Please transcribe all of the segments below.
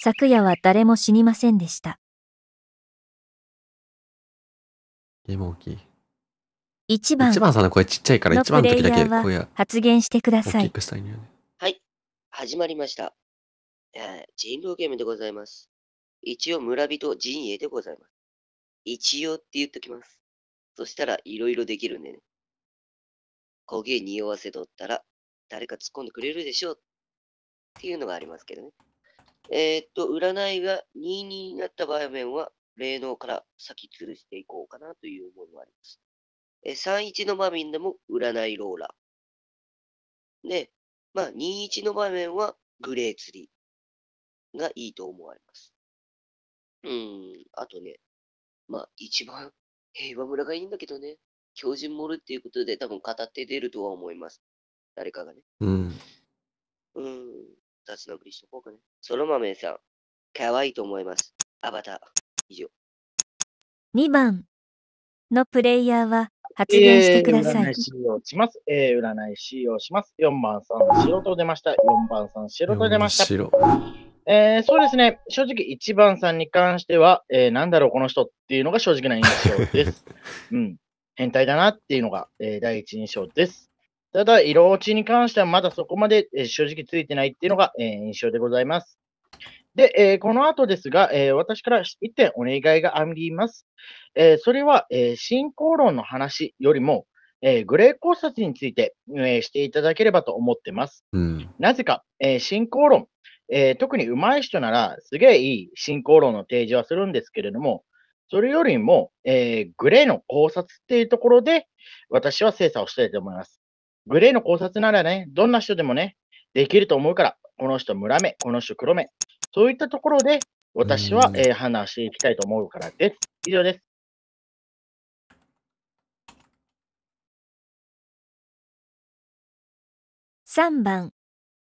昨夜は誰も死にませんでした。ゲーム大きい。一番。一番さんの声ちっちゃいから一番の時だけ声発言してください。はい。始まりました。え人狼ゲームでございます。一応村人陣営でございます。一応って言っときます。そしたらいろいろできるんでね。焦げ匂わせとったら誰か突っ込んでくれるでしょうっていうのがありますけどね。えー、っと、占いが2になった場面は、霊能から先吊るしていこうかなという思いもあります。えー、31の場面でも占いローラー。で、まあ、21の場面はグレー釣りがいいと思われます。うん、あとね、まあ、一番平和村がいいんだけどね、狂人盛るっていうことで多分語って出るとは思います。誰かがね。うん。うん。二のぶりしとこうかね。そら豆さん、可愛いと思います。アバター、以上。2番のプレイヤーは発言してください。えー、占いをします。えー、占い師をします。4番さん、白と出ました。4番さん、白と出ました。白。えー、そうですね。正直、1番さんに関しては、えー、なんだろう、この人っていうのが正直な印象です。うん。変態だなっていうのが、えー、第一印象です。ただ、色落ちに関してはまだそこまで、正直ついてないっていうのが、印象でございます。で、この後ですが、私から1点お願いがあります。それは、進行論の話よりも、グレー考察について、していただければと思ってます。うん、なぜか、進行論、特に上手い人なら、すげえいい進行論の提示はするんですけれども、それよりも、えグレーの考察っていうところで、私は精査をしたいと思います。グレーの考察ならね、どんな人でもね、できると思うから、この人村目、この人黒目、そういったところで私は、えー、話していきたいと思うからです。以上です。3番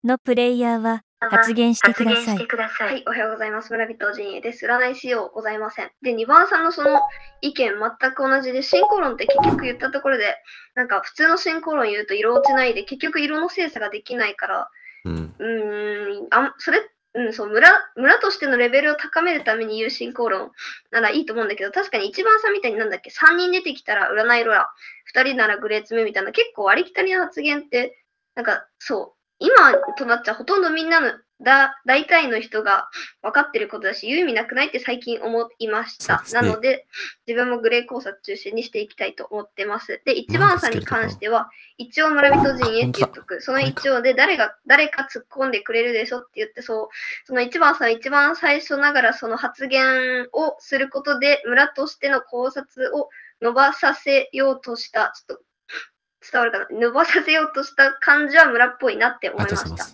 のプレイヤーは発言してください。はい、おはようございます。村人陣営です。占いしようございません。で、2番さんのその意見全く同じで、進行論って結局言ったところで、なんか普通の進行論言うと色落ちないで、結局色の精査ができないから、うん、うんあそれ、うん、そう村、村としてのレベルを高めるために言う進行論ならいいと思うんだけど、確かに1番さんみたいになんだっけ、3人出てきたら占いロラ、2人ならグレーツ目みたいな、結構ありきたりな発言って、なんかそう、今となっちゃほとんどみんなのだ大体の人が分かってることだし、言う意味なくないって最近思いました。ね、なので、自分もグレー考察中心にしていきたいと思ってます。で、一番さんに関しては、一応村人陣へって言っとく。その一応で誰が、誰か突っ込んでくれるでしょって言って、そう、その一番さん一番最初ながらその発言をすることで、村としての考察を伸ばさせようとした。ちょっと伝わるかな。伸ばさせようとした感じは村っぽいなって思いました。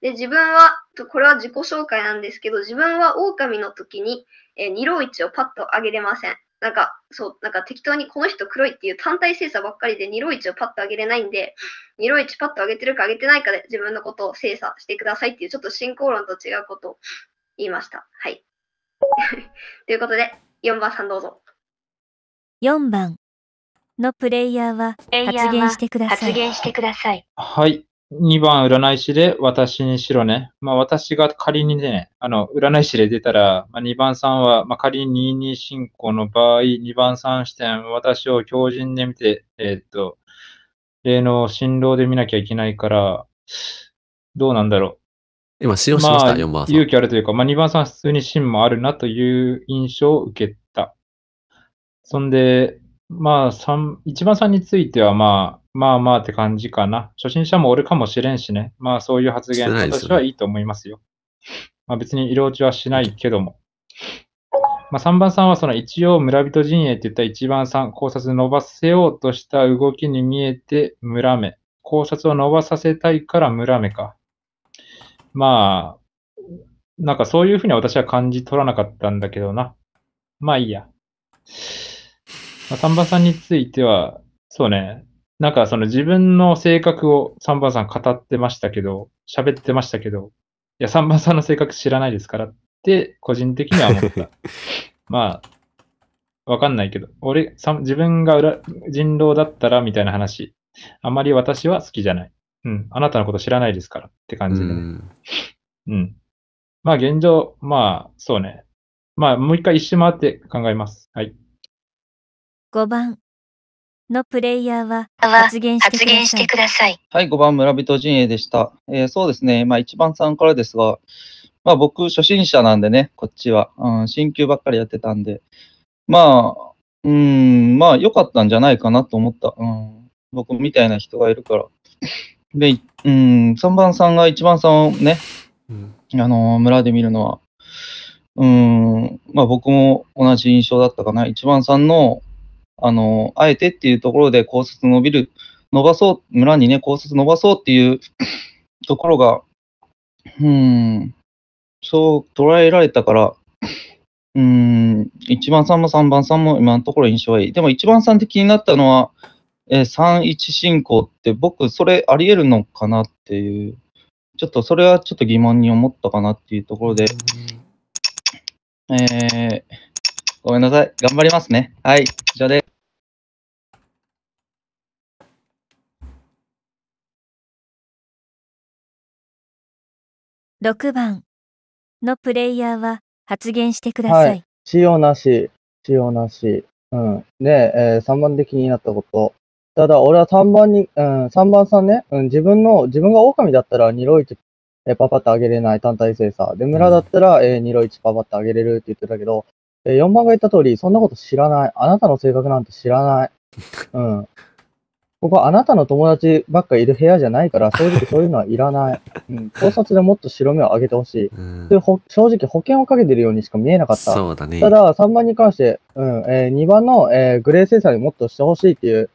で、自分は、これは自己紹介なんですけど、自分は狼の時に、えー、二郎一をパッと上げれません。なんか、そう、なんか適当にこの人黒いっていう単体精査ばっかりで二郎一をパッと上げれないんで、二郎一パッと上げてるか上げてないかで自分のことを精査してくださいっていう、ちょっと進行論と違うことを言いました。はい。ということで、4番さんどうぞ。4番、のプレイヤーは発言してください。いはい。2番、占い師で、私にしろね。まあ、私が仮にね、あの、占い師で出たら、まあ、2番さんは、まあ、仮に22進行の場合、2番さん視点、私を強靭で見て、えー、っと、例の振動で見なきゃいけないから、どうなんだろう。今、使用しました、まあ、4番さん。勇気あるというか、まあ、2番さん普通に芯もあるなという印象を受けた。そんで、まあ、三、一番さんについては、まあ、まあまあって感じかな。初心者もおるかもしれんしね。まあ、そういう発言、して私はいいと思いますよ。まあ、別に色落ちはしないけども。まあ、3番さんは、その一応村人陣営って言った1番さん、考察伸ばせようとした動きに見えて村目。考察を伸ばさせたいから村目か。まあ、なんかそういうふうに私は感じ取らなかったんだけどな。まあいいや。まあ、丹波さんについては、そうね、なんかその自分の性格を三番さん語ってましたけど、喋ってましたけど、いや、三番さんの性格知らないですからって、個人的には思った。まあ、わかんないけど、俺、自分が裏人狼だったらみたいな話、あまり私は好きじゃない。うん、あなたのこと知らないですからって感じで、ね、うん。うん。まあ現状、まあそうね。まあもう一回一周回って考えます。はい。5番のプレイヤーは発言してください。はい、5番村人陣営でした。えー、そうですね、まあ、1番さんからですが、まあ、僕、初心者なんでね、こっちは、うん、新旧ばっかりやってたんで、まあ、うん、まあ、良かったんじゃないかなと思った。うん、僕みたいな人がいるから。で、うん、3番さんが1番さんをね、うん、あのー、村で見るのは、うん、まあ僕も同じ印象だったかな。一番さんのあの、あえてっていうところで高卒伸びる、伸ばそう、村にね、高卒伸ばそうっていう ところが、うん、そう捉えられたから、うん、1番さんも3番さんも今のところ印象はいい。でも1番さんって気になったのは、えー、3-1進行って僕、それあり得るのかなっていう、ちょっとそれはちょっと疑問に思ったかなっていうところで、えー、ごめんなさい。頑張りますね。はい、以上です。6番のプレイヤーは発言してください。はい。なし。使用なし。うん。で、えー、3番で気になったこと。ただ、俺は3番に、うん、3番さんね、うん、自分の、自分が狼だったら2ロイチ、えー、パパってあげれない単体精査。で、村だったら、えー、2ロイチパパってあげれるって言ってたけど、えー、4番が言った通り、そんなこと知らない。あなたの性格なんて知らない。うん。ここあなたの友達ばっかいる部屋じゃないから、正直そういうのはいらない。うん。考察でもっと白目を上げてほしい。うん、で正直保険をかけてるようにしか見えなかった。そうだね。ただ、3番に関して、うん、えー、2番の、えー、グレー制裁にもっとしてほしいっていう、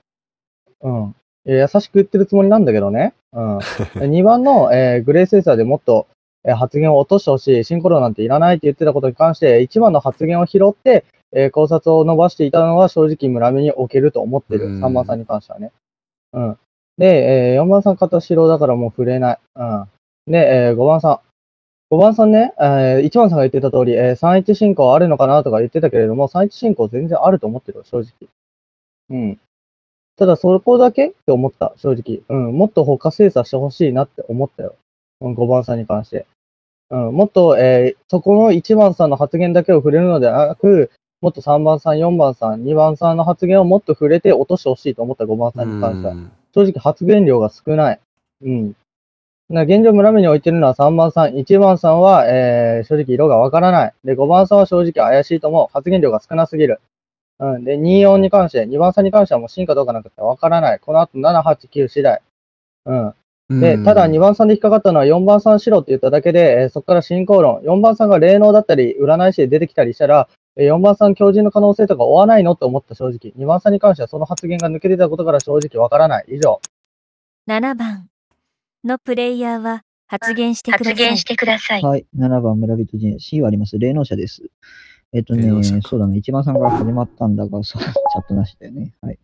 うん。えー、優しく言ってるつもりなんだけどね。うん。2 番の、えー、グレー制裁でもっと、えー、発言を落としてほしい。シンコロなんていらないって言ってたことに関して、1番の発言を拾って、えー、考察を伸ばしていたのは正直村目におけると思ってる。3番さんに関してはね。で、えー、4番さん片白だからもう触れない。うん。で、えー、5番さん。5番さんね、えー、1番さんが言ってた通り、えー、31進行あるのかなとか言ってたけれども、31進行全然あると思ってる正直。うん。ただそこだけって思った、正直。うん。もっと他精査してほしいなって思ったよ。うん、5番さんに関して。うん、もっと、えー、そこの1番さんの発言だけを触れるのではなく、もっと3番さん、4番さん、2番さんの発言をもっと触れて落としてほしいと思った5番さんに関しては、正直発言量が少ない。うん。現状、村目に置いてるのは3番さん、1番さんは、えー、正直色がわからない。で、5番さんは正直怪しいと思う。発言量が少なすぎる。うん。で、2、4に関して、2番さんに関してはもう進化どうかなくてわからない。この後、7、8、9次第。うん。で、ただ2番さんで引っかかったのは4番さんしろって言っただけで、えー、そこから進行論。4番さんが霊能だったり、占い師で出てきたりしたら、4番さん強人の可能性とか追わないのと思った正直。2番さんに関してはその発言が抜けてたことから正直わからない。以上。7番のプレイヤーは発言してください。発言してください。はい。7番村人陣 C はあります。霊能者です。えっ、ー、とね、そうだね。1番さんが始まったんだが、そう、チャットなしだよね。はい。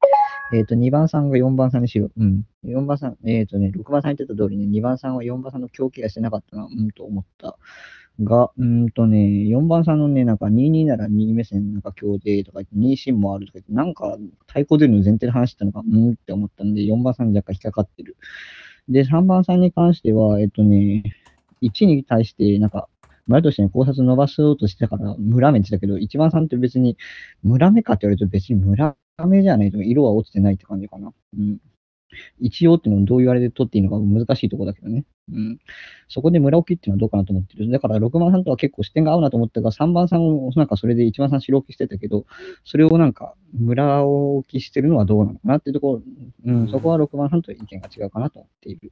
えっ、ー、と、2番さんが4番さんにしよう。うん。4番さん、えっ、ー、とね、6番さん言ってた通りね、2番さんは4番さんの狂気がしてなかったな、うんと思った。が、うんとね、4番さんのね、なんか22なら右目線、なんか強でとか言って、2進もあるとか言って、なんか対抗出るの前提の話してのが、うんって思ったんで、4番さん若干引っかかってる。で、3番さんに関しては、えっとね、1に対して、なんか、村として、ね、考察伸ばそうとしてたから、村目って言ったけど、1番さんって別に、村目かって言われると別に村目じゃないと、色は落ちてないって感じかな。うん。一応っていうのをどういうあれで取っていいのか難しいところだけどね。うん。そこで村置きっていうのはどうかなと思ってる。だから6番さんとは結構視点が合うなと思ったが、3番さんをなんかそれで1番さん白置きしてたけど、それをなんか村置きしてるのはどうなのかなっていうところ、うん、そこは6番さんと意見が違うかなと思っている。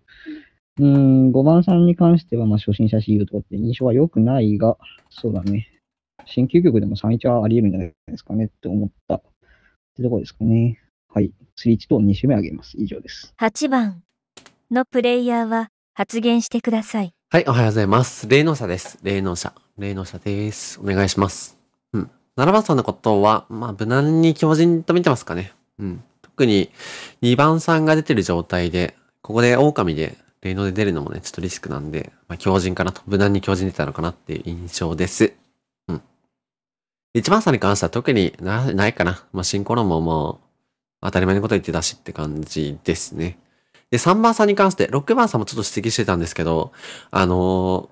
うん、5番さんに関しては、まあ、初心者いうとかって印象は良くないが、そうだね。新究極でも3-1はあり得るんじゃないですかねって思ったってところですかね。はい、ス3チと2周目上げます。以上です。8番のプレイヤーは発言してください。はい、おはようございます。霊能者です。霊能者。霊能者です。お願いします。うん。7番さんのことは、まあ、無難に強靭と見てますかね。うん。特に2番さんが出てる状態で、ここで狼で霊能で出るのもね、ちょっとリスクなんで、まあ、強靭かなと。無難に強靭出たのかなっていう印象です。うん。1番さんに関しては特になないかな。まあ、進行論ももう、当たり前のこと言ってたしって感じですね。で、3番さんに関して、6番さんもちょっと指摘してたんですけど、あの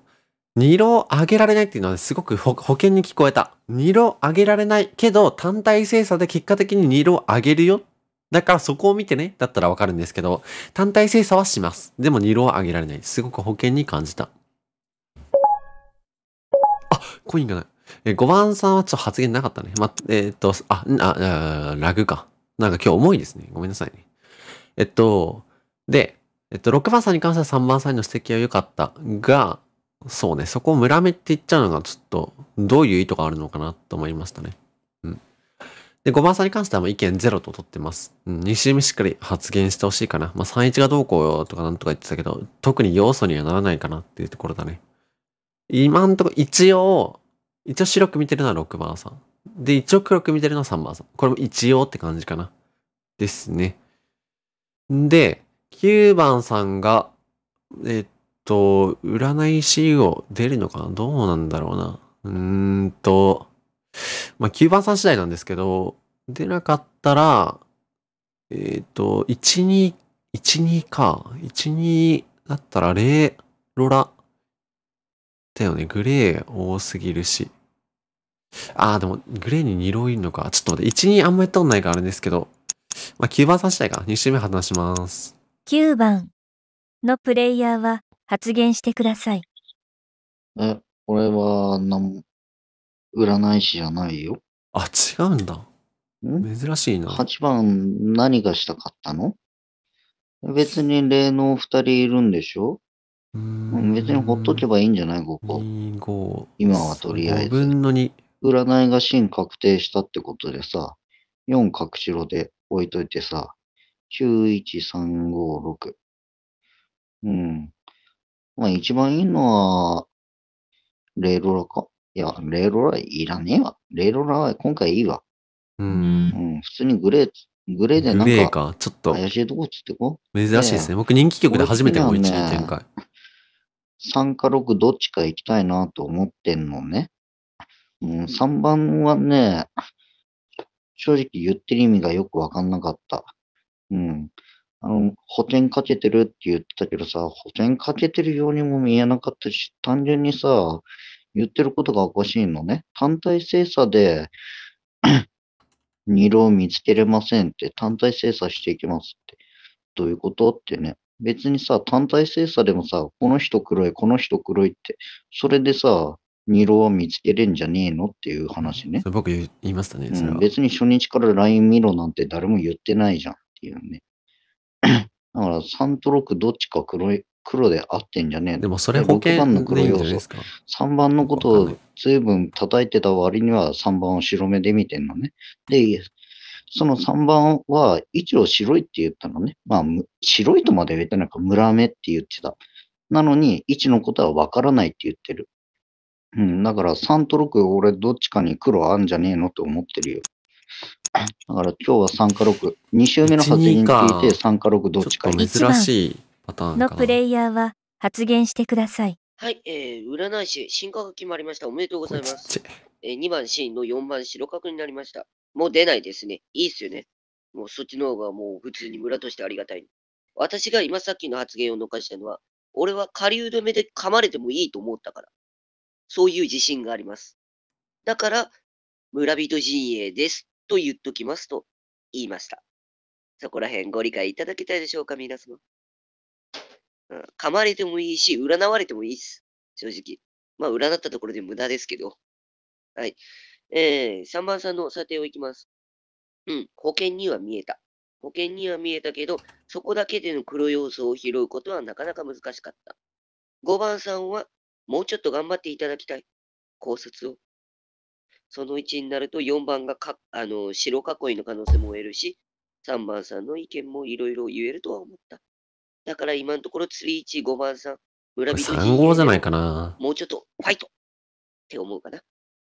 ー、2浪上げられないっていうのは、すごく保険に聞こえた。2郎上げられないけど、単体精査で結果的に2郎上げるよ。だからそこを見てね、だったらわかるんですけど、単体精査はします。でも2は上げられない。すごく保険に感じた。あ、コインがない。え5番さんはちょっと発言なかったね。ま、えー、っと、あ、あ、あラグか。なんか今日重いですね。ごめんなさいね。えっと、で、えっと、6番さんに関しては3番さんの指摘は良かったが、そうね、そこを村目って言っちゃうのがちょっと、どういう意図があるのかなと思いましたね。うん。で、5番さんに関してはもう意見ゼロと取ってます。うん、2周目しっかり発言してほしいかな。まあ31がどうこうよとかなんとか言ってたけど、特に要素にはならないかなっていうところだね。今んとこ一応、一応白く見てるのは6番さん。で、一応黒く見てるのは3番さん。これも一応って感じかな。ですね。で、9番さんが、えっと、占い師を出るのかなどうなんだろうな。うーんと、まあ、9番さん次第なんですけど、出なかったら、えっと、12、12か。12だったら、0、ロラ。だよね。グレー多すぎるし。ああ、でも、グレーに二郎いるのか。ちょっと待って、一人あんまやったことないからあれですけど。まあ、9番刺したいか。2周目話します。9番のプレイヤーは発言してください。え、これは、なん、占い師じゃないよ。あ、違うんだ。ん珍しいな。8番、何がしたかったの別に霊能2人いるんでしょうん別にほっとけばいいんじゃないここ。今はとりあえず。5分の2。占いが真確定したってことでさ、4角白で置いといてさ、91356。うん。まあ一番いいのは、レイロラか。いや、レイロラいらねえわ。レイロラは今回いいわ。うん。うん、普通にグレー、グレーでなんか、グレーか、ちょっと。怪しいとこっつってこ珍しいですね。僕人気曲で初めてもう1位展開。3か6どっちか行きたいなと思ってんのね。うん、3番はね、正直言ってる意味がよくわかんなかった。うん。あの、補填かけてるって言ってたけどさ、補填かけてるようにも見えなかったし、単純にさ、言ってることがおかしいのね。単体精査でニロを見つけれませんって、単体精査していきますって。どういうことってね。別にさ、単体精査でもさ、この人黒い、この人黒いって、それでさ、ニロは見つけれんじゃねえのっていう話ね。僕言いましたね、うん、別に初日から LINE 見ろなんて誰も言ってないじゃんっていうね。だから3と6どっちか黒い黒で合ってんじゃねえでもそれ保険番の黒要素。3番のことを随分叩いてた割には3番を白目で見てんのね。で、その3番は一応白いって言ったのね。まあ、白いとまで言ってないか、村目って言ってた。なのに、1のことは分からないって言ってる。うん、だから3と6、俺どっちかに黒あんじゃねえのって思ってるよ。だから今日は3か6、2週目の発言聞いて3か6どっちかに。珍しいパターンのプレイヤーは発言してください。はい、えー、占い師、進化が決まりました。おめでとうございます。えー、2番シーンの4番白角になりました。もう出ないですね。いいっすよね。もうそっちの方がもう普通に村としてありがたい。私が今さっきの発言を残したのは、俺は狩人目で噛まれてもいいと思ったから。そういう自信があります。だから、村人陣営ですと言っときますと言いました。そこら辺ご理解いただけたでしょうか、皆様。うん、噛まれてもいいし、占われてもいいです。正直。まあ、占ったところで無駄ですけど。はい。えー、3番さんの査定をいきます。うん、保険には見えた。保険には見えたけど、そこだけでの黒要素を拾うことはなかなか難しかった。5番さんはもうちょっと頑張っていただきたい。考察を。その1になると4番がかあの白囲いの可能性も得るし、3番さんの意見もいろいろ言えるとは思った。だから今のところ3、1、5番さん、村人さん。3号じゃないかな。もうちょっとファイトって思うかな。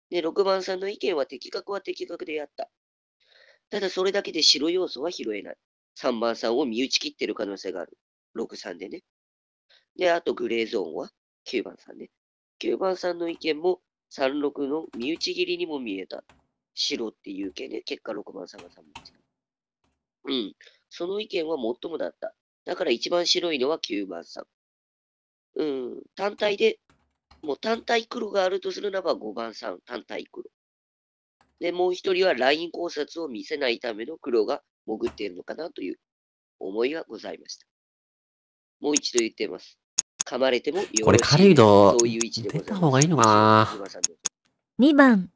で、6番さんの意見は的確は的確であった。ただそれだけで白要素は拾えない。3番さんを身打ち切ってる可能性がある。6、3でね。で、あとグレーゾーンは9番さんね。9番さんの意見も36の身内切りにも見えた。白っていう系ね。結果6番さんが3番さん。うん。その意見は最もだった。だから一番白いのは9番さん。うん。単体で、もう単体黒があるとするならば5番さん、単体黒。で、もう一人はライン考察を見せないための黒が潜っているのかなという思いがございました。もう一度言ってます。噛まれてもよろしいこれ狩出た方がいいのかな2番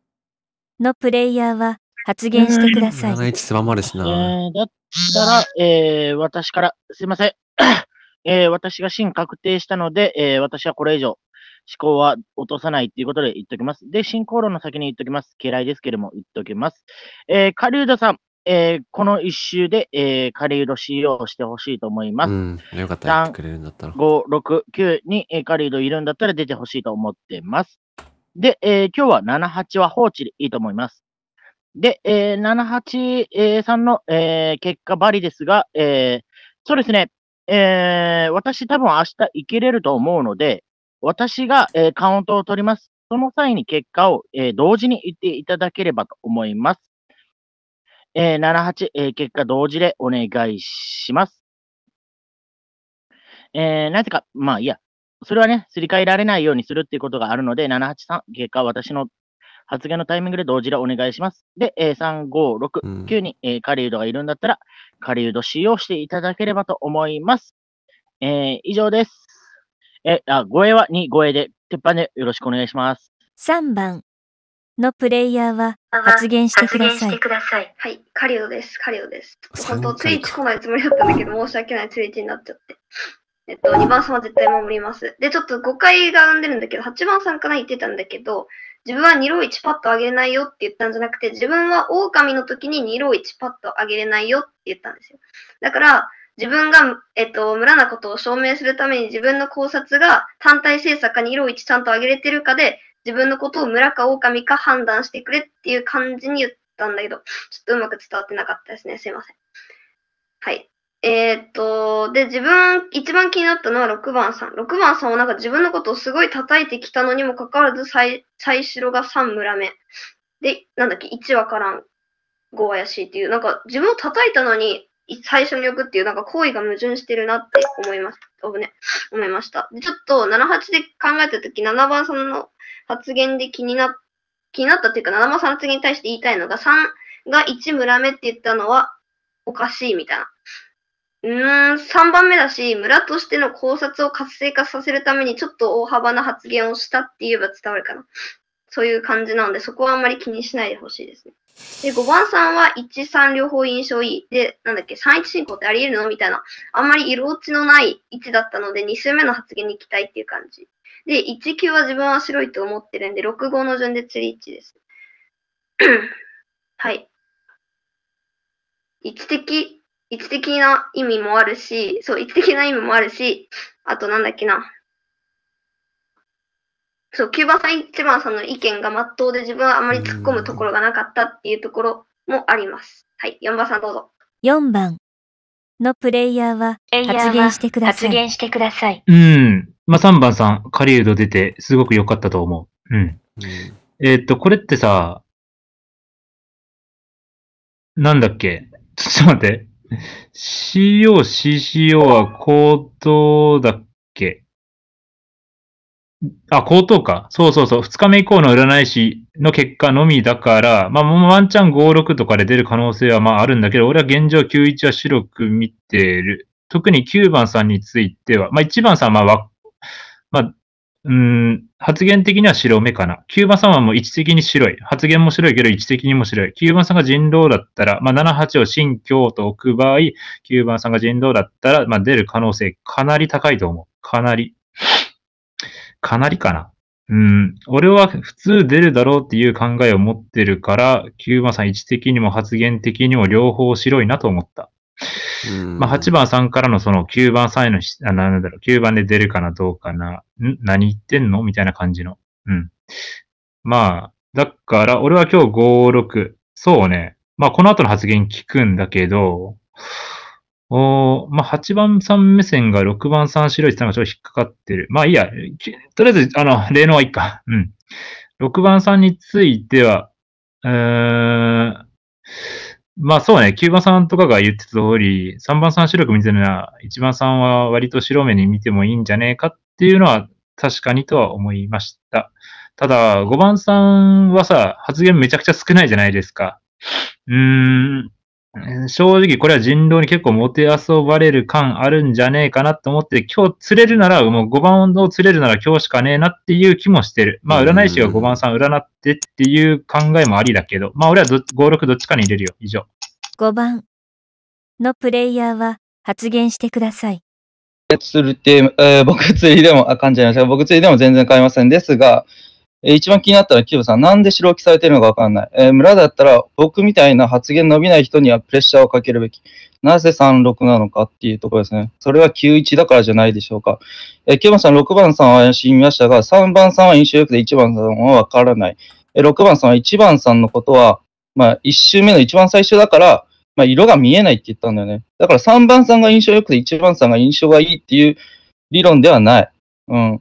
のプレイヤーは発言してください。長い狭まるしな、えー。だったら、えー、私から、すいません。えー、私が新確定したので、えー、私はこれ以上思考は落とさないということで言っておきます。で、進行論の先に言っておきます。嫌いですけれども言っておきます。えー、狩人さん、えー、この一周で、えー、カリード c をしてほしいと思います。うん、よかったらくれるんだったら。5、6、9に、えー、カリードいるんだったら出てほしいと思ってます。で、えー、今日は7、8は放置でいいと思います。で、えー、7、8さんの、えー、結果ばりですが、えー、そうですね、えー、私多分明日行けれると思うので、私が、えー、カウントを取ります。その際に結果を、えー、同時に言っていただければと思います。えー、7、8、えー、結果同時でお願いします。えー、なぜか、まあいいや、それはね、すり替えられないようにするっていうことがあるので、7、8、3、結果私の発言のタイミングで同時でお願いします。で、えー、3、5、6、9に、えー、狩人がいるんだったら、狩人使用していただければと思います。えー、以上です。え、あ、護衛は2、護衛で、鉄板でよろしくお願いします。3番、のプレイヤーは発言してください。はい、カリオです、カリオです。本当、ツイッチ来ないつもりだったんだけど、申し訳ないツイッチになっちゃって。えっと、2番さんは絶対守ります。で、ちょっと誤解が生んでるんだけど、8番さんから言ってたんだけど、自分は2ロー1パッと上げれないよって言ったんじゃなくて、自分は狼の時に2ロー1パッと上げれないよって言ったんですよ。だから、自分が、えっと、村なことを証明するために自分の考察が単体制作か2ロー1ちゃんと上げれてるかで、自分のことを村か狼か判断してくれっていう感じに言ったんだけど、ちょっとうまく伝わってなかったですね。すいません。はい。えー、っと、で、自分、一番気になったのは6番さん。6番さんはなんか自分のことをすごい叩いてきたのにもかかわらず、最、最白が3村目。で、なんだっけ、1わからん、5怪しいっていう、なんか自分を叩いたのに、最初に置くっていう、なんか行為が矛盾してるなって思います。ね、思いました。で、ちょっと78で考えたとき、7番さんの発言で気にな、気になったていうか、七間さんの発言に対して言いたいのが、3が1村目って言ったのはおかしいみたいな。うーん、3番目だし、村としての考察を活性化させるためにちょっと大幅な発言をしたって言えば伝わるかな。そういう感じなので、そこはあんまり気にしないでほしいですね。で、5番さんは1、3両方印象いい。で、なんだっけ、3、1進行ってあり得るのみたいな。あんまり色落ちのない位置だったので、2周目の発言に期待っていう感じで、1 9は自分は白いと思ってるんで、6号の順で釣り1です。はい。位置的、位置的な意味もあるし、そう、位置的な意味もあるし、あとなんだっけな。そう、キューバさん一番さんの意見がまっとうで自分はあまり突っ込むところがなかったっていうところもあります。はい、4番さんどうぞ。4番のプレイヤーは発言してください。発言してください。うん。まあ、3番さん、ウド出て、すごく良かったと思う。うん。うん、えっと、これってさ、なんだっけ ちょっと待って。CO、CCO は高等だっけあ、高等か。そうそうそう。2日目以降の占い師の結果のみだから、まあ、もうワンチャン56とかで出る可能性はまああるんだけど、俺は現状91は白く見てる。特に9番さんについては、まあ1番さんはまあまあ、うん、発言的には白目かな。キューバさんはもう位置的に白い。発言も白いけど位置的にも白い。キューバさんが人狼だったら、まあ、78を新京と置く場合、キューバさんが人狼だったら、まあ、出る可能性かなり高いと思う。かなり。かなりかな。うん、俺は普通出るだろうっていう考えを持ってるから、キューバさん位置的にも発言的にも両方白いなと思った。まあ、8番3からのその9番3へのあ、なんだろう、9番で出るかな、どうかな、ん何言ってんのみたいな感じの。うん。まあ、だから、俺は今日5、6。そうね。まあ、この後の発言聞くんだけど、おまあ、8番3目線が6番3白いってのがちょっと引っかかってる。まあいいや。とりあえず、あの、例のはいいか。うん。6番3については、うーん、まあそうね、キューバさんとかが言ってた通り、3番さん白く見てるなら、1番さんは割と白目に見てもいいんじゃねえかっていうのは確かにとは思いました。ただ、5番さんはさ、発言めちゃくちゃ少ないじゃないですか。うーん、正直これは人狼に結構もてあそばれる感あるんじゃねえかなと思って、今日釣れるなら、もう5番を釣れるなら今日しかねえなっていう気もしてる。まあ、占い師が5番さん占ってっていう考えもありだけど、まあ、俺はど5、6どっちかに入れるよ。以上。5番のプレイヤーは発言してください。釣るって、えー、僕釣りでも、あ、感じゃいました。僕釣りでも全然買いませんですが、えー、一番気になったのは、キューブさん、なんで白置きされてるのかわかんない。えー、村だったら、僕みたいな発言伸びない人にはプレッシャーをかけるべき。なぜ36なのかっていうところですね。それは91だからじゃないでしょうか。えー、キューブさん、6番さんは怪しみましたが、3番さんは印象よくて1番さんはわからない。えー、6番さんは1番さんのことは、まあ、1周目の一番最初だから、まあ、色が見えないって言ったんだよね。だから3番さんが印象よくて1番さんが印象がいいっていう理論ではない。うん。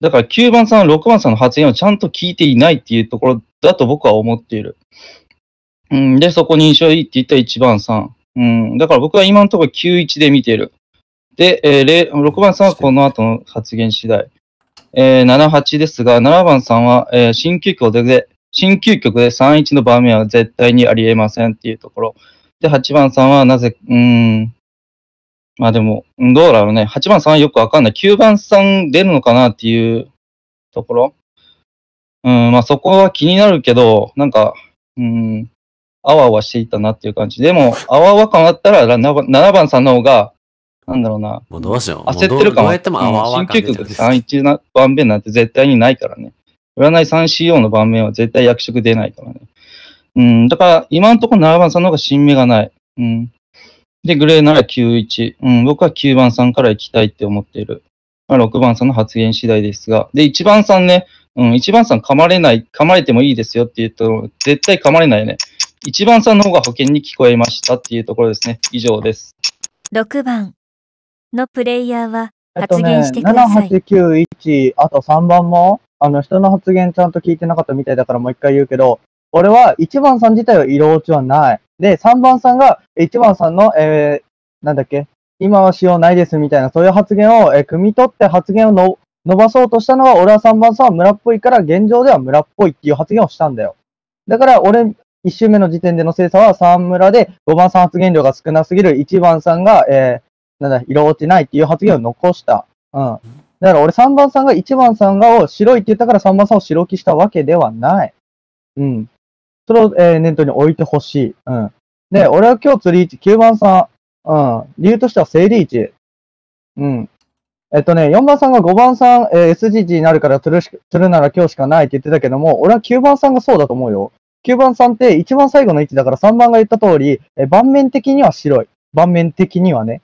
だから9番さん、6番さんの発言をちゃんと聞いていないっていうところだと僕は思っている。うん、で、そこに印象いいって言った1番さん。うん、だから僕は今のところ9-1で見ている。で、えー、6番さんはこの後の発言次第。えー、7-8ですが、7番さんは、えー、新旧局で、新究局で3-1の場面は絶対にありえませんっていうところ。で、8番さんはなぜ、うん、まあでも、どうだろうね。8番さんはよくわかんない。9番さん出るのかなっていうところ。うん、まあそこは気になるけど、なんか、うん、あわあわしていたなっていう感じ。でも、あわあわ感あったら7番さんの方が、なんだろうな。もうどうしよう。焦ってるかも。ももあわあわ新旧局3、1な番目なんて絶対にないからね。占い 3CO の番目は絶対役職出ないからね。うん、だから今のところ7番さんの方が新目がない。うん。で、グレーなら91。うん、僕は9番さんから行きたいって思っている。まあ、6番さんの発言次第ですが。で、1番さんね、うん、1番さん噛まれない、噛まれてもいいですよって言うと、絶対噛まれないね。1番さんの方が保険に聞こえましたっていうところですね。以上です。6番のプレイヤーは発言してください。ね、7891、あと3番も、あの、人の発言ちゃんと聞いてなかったみたいだからもう一回言うけど、俺は1番さん自体は色落ちはない。で、3番さんが1番さんの、えー、なんだっけ、今はしようないですみたいな、そういう発言を、えー、汲み取って発言をの伸ばそうとしたのは、俺は3番さんは村っぽいから、現状では村っぽいっていう発言をしたんだよ。だから、俺、1周目の時点での精査は3村で、5番さん発言量が少なすぎる、1番さんが、えー、なんだ、色落ちないっていう発言を残した。うん。だから俺3番さんが1番さんがを白いって言ったから3番さんを白気したわけではない。うん。それを、えー、念頭に置いてほしい。うん。で、俺は今日釣り位置9番さん。うん。理由としては整理位置。うん。えっとね、4番さんが5番さん、えー、SGG になるから釣るし、釣るなら今日しかないって言ってたけども、俺は9番さんがそうだと思うよ。9番さんって一番最後の位置だから3番が言った通り、えー、盤面的には白い。盤面的にはね。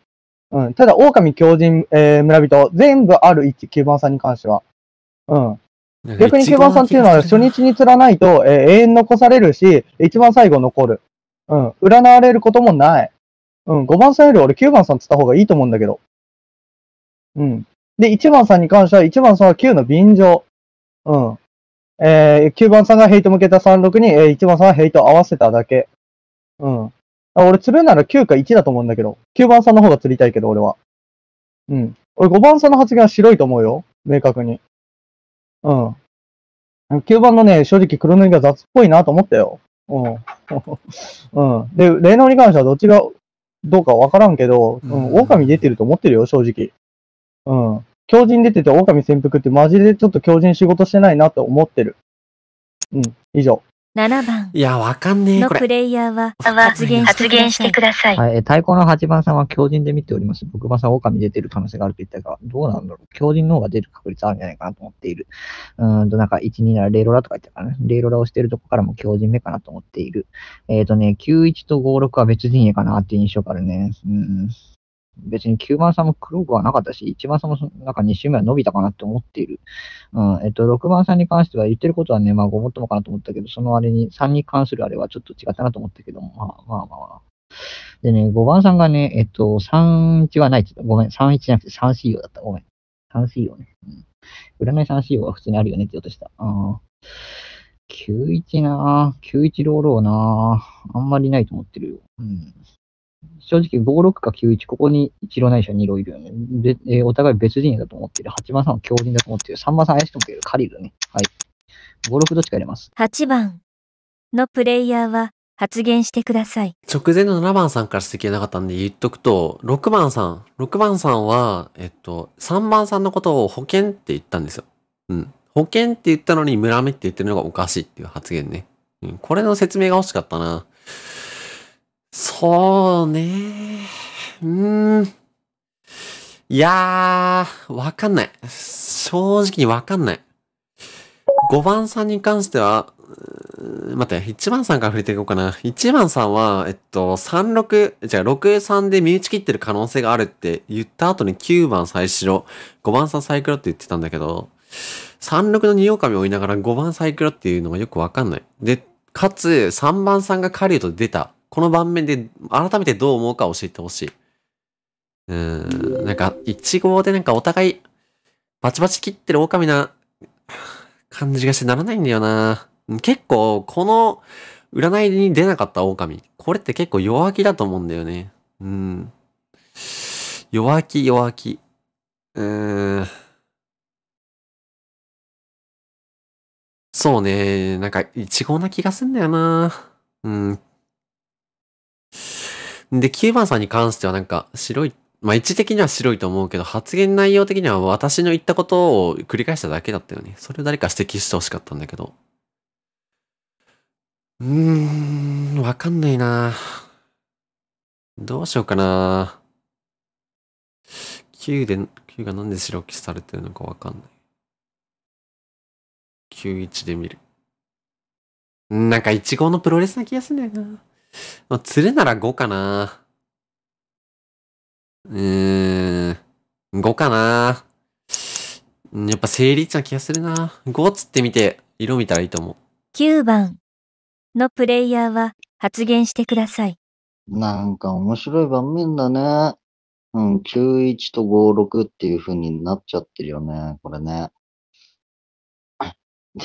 うん。ただ、狼、狂人、えー、村人、全部ある位置、9番さんに関しては。うん。逆に9番さんっていうのは初日に釣らないと、えー、永遠残されるし、一番最後残る。うん。占われることもない。うん。5番さんより俺9番さん釣った方がいいと思うんだけど。うん。で、1番さんに関しては、1番さんは9の便乗。うん。えー、9番さんがヘイト向けた36に、えー、1番さんはヘイト合わせただけ。うん。俺釣るなら9か1だと思うんだけど。9番さんの方が釣りたいけど、俺は。うん。俺5番さんの発言は白いと思うよ。明確に。うん。9番のね、正直黒塗りが雑っぽいなと思ったよ。うん。うん。で、霊能に関してはどっちが、どうかわからんけど、うん、狼出てると思ってるよ、正直。うん。狂人出てて狼潜伏ってマジでちょっと狂人仕事してないなと思ってる。うん、以上。7番。いや、わかんねえ、のプレイヤーは発言してください。はい、太鼓の8番さんは狂人で見ております。僕番さんは狼出てる可能性があると言ったが、どうなんだろう。狂人の方が出る確率あるんじゃないかなと思っている。うんと、なんか1、2ならレイロラとか言ったからね。レイロラをしてるとこからも狂人目かなと思っている。えっ、ー、とね、91と56は別陣営かなっていう印象があるね。うん。別に9番差も黒くはなかったし、1番差もなんか2周目は伸びたかなって思っている。うん、えっと、6番差に関しては言ってることはね、まあごもっともかなと思ったけど、そのあれに、3に関するあれはちょっと違ったなと思ったけど、まあまあまあまあ。でね、5番さんがね、えっと、31はないってごめん、31じゃなくて 3CO だった。ごめん。3CO ね。うん。占い 3CO は普通にあるよねって言おうとした。あ91なぁ。91ローローなぁ。あんまりないと思ってるよ。うん。正直5、6か91、ここに一郎ないしは二郎いるよね。で、えー、お互い別陣営だと思ってる。8番さんは強人だと思ってる。3番さん怪しくもいる。借りるね。はい。5、6どっちか入れます。8番のプレイヤーは発言してください。直前の7番さんからて摘がなかったんで言っとくと、6番さん、6番さんは、えっと、3番さんのことを保険って言ったんですよ。うん。保険って言ったのに村目って言ってるのがおかしいっていう発言ね。うん。これの説明が欲しかったな。そうね。うーん。いやー、わかんない。正直にわかんない。5番さんに関しては、待って、1番さんから触れていこうかな。1番さんは、えっと、36、じゃあ63で身内切ってる可能性があるって言った後に9番最初、5番さんサイクロって言ってたんだけど、36の二狼を追いながら5番サイクロっていうのがよくわかんない。で、かつ、3番さんが狩人出た。この盤面で改めてどう思うか教えてほしい。うん、なんか、一号でなんかお互い、バチバチ切ってる狼な感じがしてならないんだよな。結構、この占いに出なかった狼、これって結構弱気だと思うんだよね。うん。弱気、弱気。うん。そうね。なんか、イチゴな気がすんだよな。うん。で、9番さんに関してはなんか白い、まあ位置的には白いと思うけど、発言内容的には私の言ったことを繰り返しただけだったよね。それを誰か指摘してほしかったんだけど。うーん、わかんないなどうしようかな9で、9がなんで白記されてるのかわかんない。91で見る。なんか1号のプロレスな気がするんだよな。まあ、釣るなら5かな。うーん、5かな。やっぱ成立な気がするな。5つってみて、色見たらいいと思う。9番のプレイヤーは発言してください。なんか面白い盤面だね。うん、91と56っていう風になっちゃってるよね、これね。で、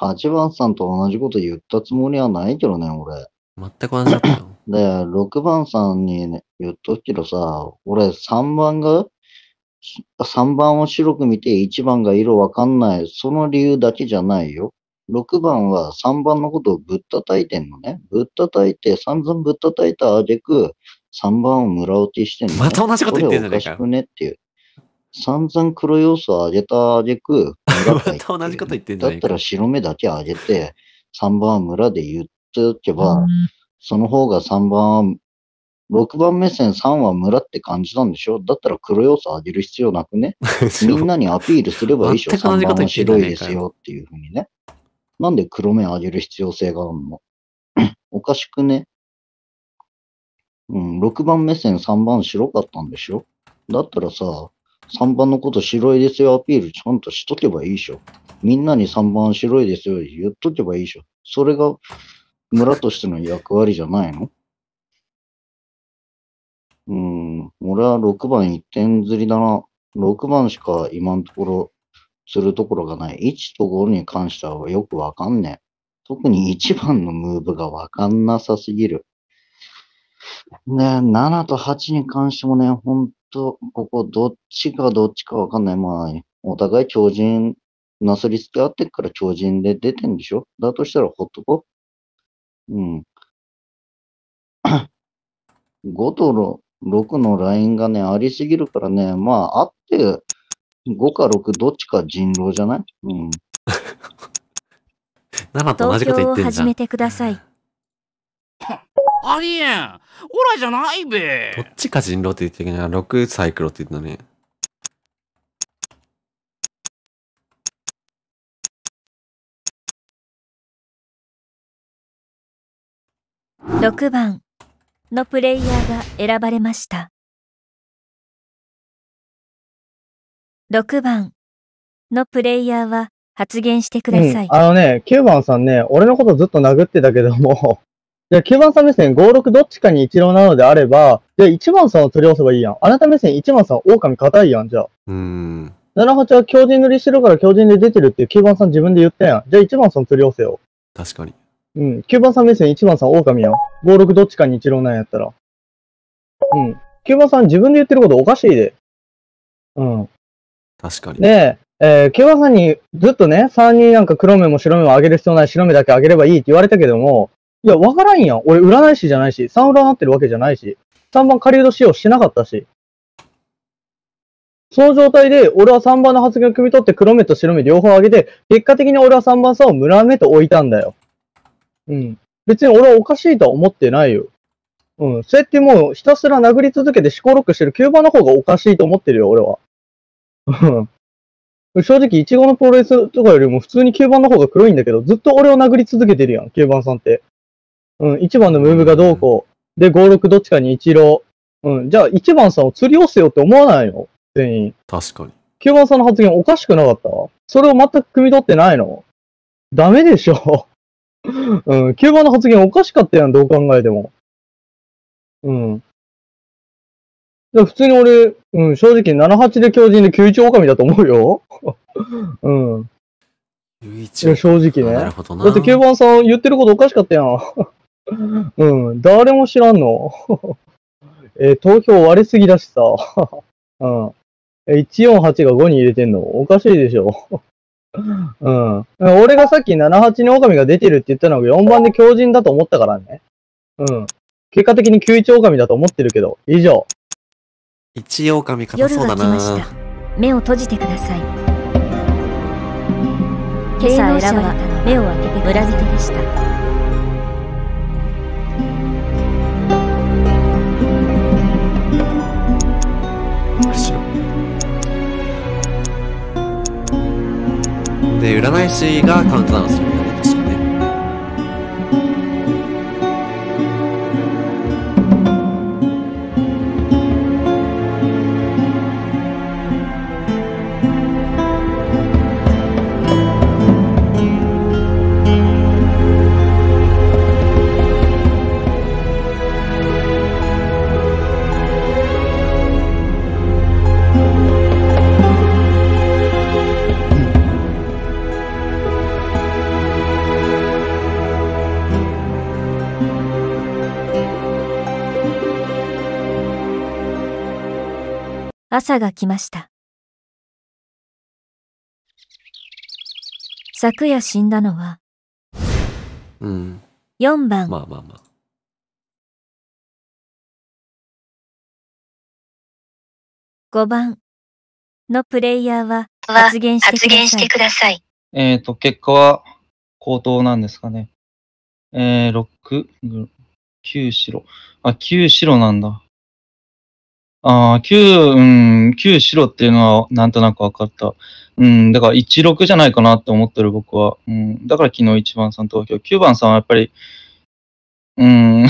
8番さんと同じこと言ったつもりはないけどね、俺。全く同じだったよ。で、6番さんに、ね、言っとくけどさ、俺3番が、3番を白く見て1番が色わかんない。その理由だけじゃないよ。6番は3番のことをぶったたいてんのね。ぶったたいて、散々ぶったたいたあげく、3番を村落ちしてんの、ね。また同じこと言ってんじゃないか。おかしくねっていう。散々黒要素あげたあげく、また同じこと言ってんじゃないか。だったら白目だけあげて、3番は村で言っっておけば、その方が3番、6番目線3は村って感じなんでしょだったら黒要素上げる必要なくね みんなにアピールすればいいでしょ ?3 番は白いですよっていうふうにね。なんで黒目上げる必要性があるの おかしくねうん、6番目線3番白かったんでしょだったらさ、3番のこと白いですよアピールちゃんとしとけばいいでしょみんなに3番白いですよ言っとけばいいでしょそれが村としての役割じゃないのうん、俺は6番1点釣りだな。6番しか今のところするところがない。1と5に関してはよくわかんねえ。特に1番のムーブがわかんなさすぎる。ね、7と8に関してもね、ほんと、ここどっちかどっちかわかんない。まあ、お互い超人、なすりつけ合ってっから超人で出てんでしょだとしたらほっとこう。うん。5 と6のラインがね、ありすぎるからね、まあ、あって、5か6、どっちか人狼じゃないうん。7 と同じこと言ってんじゃん。始めてください。ありえんオラじゃないべどっちか人狼って言ってるけど、6サイクロって言ってたね。6番のプレイヤーが選ばれました6番のプレイヤーは発言してください、うん、あのね9番さんね俺のことずっと殴ってたけどもじゃあ9番さん目線56どっちかに一郎なのであればじゃあ1番さんを取り押せばいいやんあなた目線1番さん狼硬いやんじゃあうん78は強靭塗りしてるから強靭で出てるって9番さん自分で言ったやんじゃあ1番さん釣り寄せよ確かにうん。9番さん目線、1番さん狼ん。56どっちかに一郎なんやったら。うん。9番さん自分で言ってることおかしいで。うん。確かに。ねえー、9番さんにずっとね、3人なんか黒目も白目もあげる必要ない、白目だけあげればいいって言われたけども、いや、わからんやん。俺占い師じゃないし、3占ってるわけじゃないし、3番狩人使用してなかったし。その状態で、俺は3番の発言を汲み取って黒目と白目両方上げて、結果的に俺は3番さんを村目と置いたんだよ。うん。別に俺はおかしいとは思ってないよ。うん。そうやってもうひたすら殴り続けて思考ロックしてる9番の方がおかしいと思ってるよ、俺は。うん。正直、イチゴのプロレスとかよりも普通に9番の方が黒いんだけど、ずっと俺を殴り続けてるやん、9番さんって。うん、1番のムーブがどうこう。で、5、6どっちかに1郎。うん、じゃあ1番さんを釣り寄せよって思わないの全員。確かに。9番さんの発言おかしくなかったそれを全く汲み取ってないのダメでしょうん、キューバの発言おかしかったやん、どう考えても。うん。普通に俺、うん、正直78で狂人で91狼だと思うよ。うん。いや正直ね。だって9番さん言ってることおかしかったやん。うん、誰も知らんの。えー、投票割れすぎだしさ。うん。え、148が5に入れてんのおかしいでしょ。うん。俺がさっき78に狼が出てるって言ったのが4番で強靭だと思ったからね。うん。結果的に91狼だと思ってるけど、以上。一狼かそうだな目を閉じてください。今朝選ばれたのは目を開けて裏付けでした。次がカウントダウンする朝が来ました。昨夜死んだのは、うん。4番。まあまあまあ。5番のプレイヤーは発言してください。えっ、ー、と、結果は口頭なんですかね。えー、6、9白。あ、9白なんだ。ああ、9、うん、9白っていうのはなんとなく分かった。うん、だから16じゃないかなって思ってる僕は。うん、だから昨日1番さん投票。9番さんはやっぱり、うん、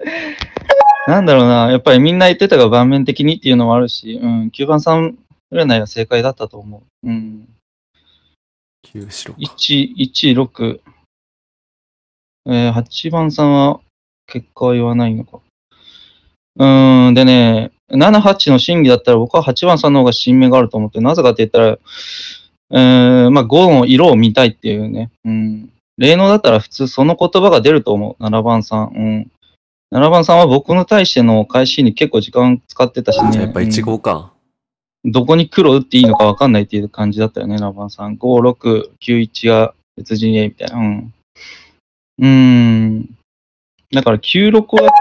なんだろうな、やっぱりみんな言ってたが盤面的にっていうのもあるし、うん、9番さん占いは正解だったと思う。うん。9白一、1、1、6。えー、8番さんは結果は言わないのか。うん、でね、7、8の審議だったら僕は8番さんの方が新芽があると思って、なぜかって言ったら、えー、まあ5の色を見たいっていうね。うん。霊能だったら普通その言葉が出ると思う。7番さん。うん。7番さんは僕の対しての返しに結構時間使ってたしね。やっぱ1号か、うん、どこに黒打っていいのかわかんないっていう感じだったよね、7番さん。5、6、9、1が別人 A みたいな。うん。うん。だから96は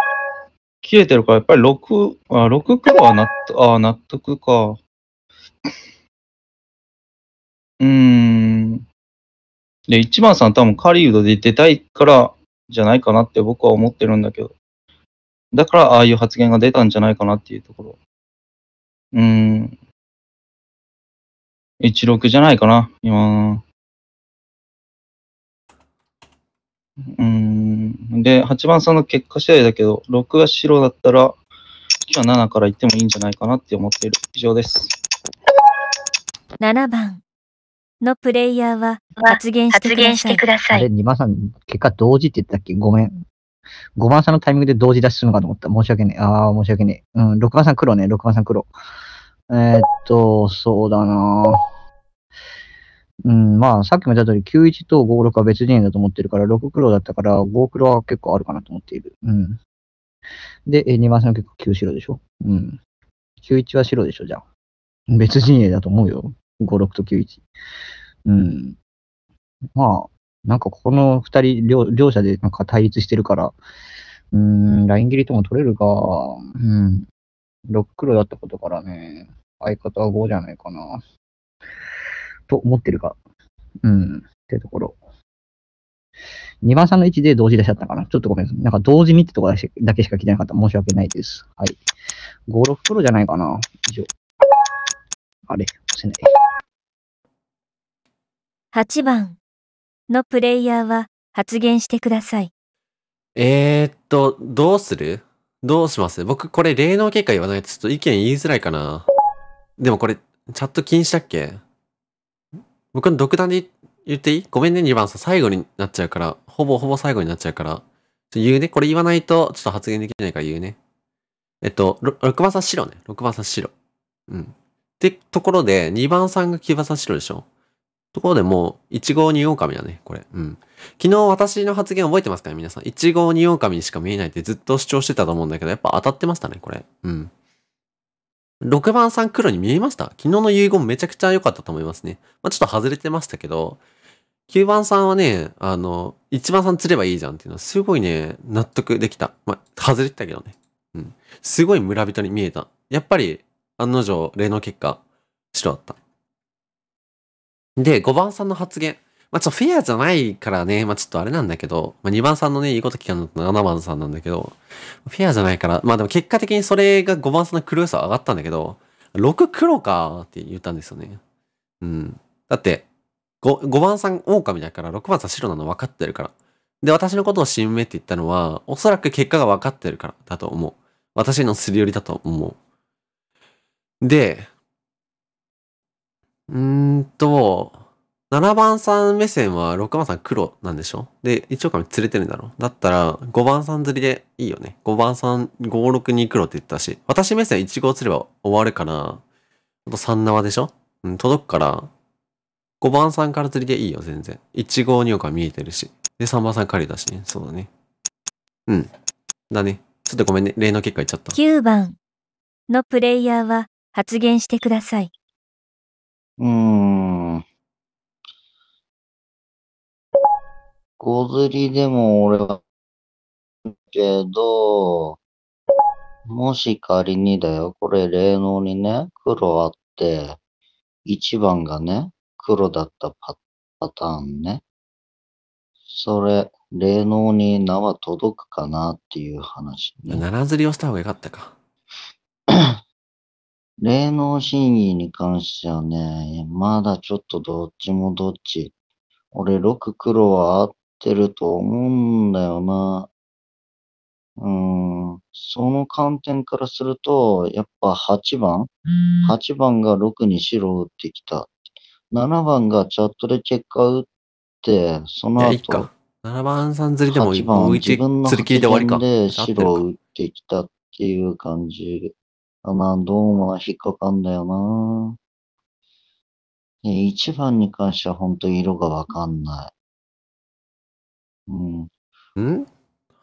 切れてるから、やっぱり6、あ、6かは納得、あ、納得か。うーん。で、1番さん多分カリウドで出たいからじゃないかなって僕は思ってるんだけど。だからああいう発言が出たんじゃないかなっていうところ。うーん。16じゃないかな、今。うん。で、8番さんの結果次第だけど、6が白だったら、今7からいってもいいんじゃないかなって思っている。以上です。7番のプレイヤーは発言してください。あれ、2番さん、結果同時って言ったっけごめん。5番さんのタイミングで同時出しするのかと思った。申し訳ねえ。ああ、申し訳ねえ。うん、6番さん黒ね。6番さん黒。えー、っと、そうだなうん、まあ、さっきも言った通り、91と56は別陣営だと思ってるから、6黒だったから、5黒は結構あるかなと思っている。うん。で、2番線は結構9白でしょうん。91は白でしょじゃあ。別陣営だと思うよ。56と91。うん。まあ、なんかこの二人両、両者でなんか対立してるから、うん、ライン切りとも取れるが、うん、6黒だったことからね、相方は5じゃないかな。と思ってるか。うん。っていうところ。2番さんの位置で同時出しちゃったかなちょっとごめんなさい。なんか同時見ってとこだけしか来てなかった。申し訳ないです。はい。5、6プロじゃないかな以上。あれ、押せない。8番のプレイヤーは発言してください。えー、っと、どうするどうします僕、これ、霊能結果言わないとちょっと意見言いづらいかな。でもこれ、チャット禁止だっけ僕の独断で言っていいごめんね、2番さ、最後になっちゃうから、ほぼほぼ最後になっちゃうから、言うね。これ言わないと、ちょっと発言できないから言うね。えっと、6番さん白ね。6番さん白。うん。ってところで、2番さんが9番さん白でしょところでもう、1号2狼だね、これ。うん。昨日私の発言覚えてますかね、皆さん。1号2狼にしか見えないってずっと主張してたと思うんだけど、やっぱ当たってましたね、これ。うん。6番さん黒に見えました昨日の遺言めちゃくちゃ良かったと思いますね。まあ、ちょっと外れてましたけど、9番さんはね、あの、1番さん釣ればいいじゃんっていうのはすごいね、納得できた。まあ、外れてたけどね。うん。すごい村人に見えた。やっぱり、案の定、例の結果、白だった。で、5番さんの発言。まあちょっとフェアじゃないからね、まあちょっとあれなんだけど、まあ2番さんのね、いいこと聞かんのと7番さんなんだけど、フェアじゃないから、まあでも結果的にそれが5番さんの黒さ上がったんだけど、6黒かって言ったんですよね。うん。だって、5, 5番さん狼だから6番さん白なの分かってるから。で、私のことを新名って言ったのは、おそらく結果が分かってるからだと思う。私のすり寄りだと思う。で、んーと、7番さん目線は6番さん黒なんでしょで、一応か釣れてるんだろだったら5番さん釣りでいいよね。5番さん562黒って言ったし、私目線1号釣れば終わるから、あと3縄でしょうん、届くから、5番さんから釣りでいいよ、全然。1号2号は見えてるし。で、3番さん借りだしね。そうだね。うん。だね。ちょっとごめんね。例の結果言っちゃった。9番のプレイヤーは発言してください。うーん。小釣りでも俺は、けど、もし仮にだよ、これ霊能にね、黒あって、一番がね、黒だったパパターンね。それ、霊能に名は届くかなっていう話、ね。七釣りをした方がよかったか。霊能真意に関してはね、まだちょっとどっちもどっち。俺、6黒はあってると思うんだよな。うーん、その観点からすると、やっぱ8番8番が6に白を打ってきた。7番がチャットで結果打って、そのい後か。7番さん釣りでもはちば番を自分の釣り切りで終わりか。で白を打ってきたっていう感じまな。どうも引っかかんだよな。1番に関してはほんと色がわかんない。うん。ん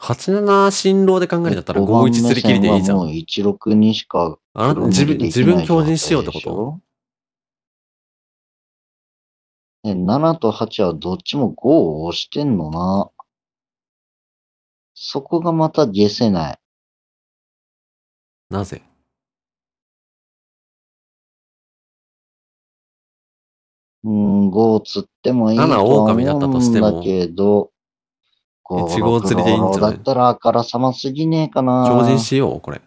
8七新郎で考えちゃったら5一釣り切りでいいじゃん。もうにしか。あな自分、自分強靭しようってことえ、7と8はどっちも5を押してんのな。そこがまた消せない。なぜうん、5を釣ってもいいと思うんだけど、5、6号だったらあからさますぎねえかな。超人しよう、これ。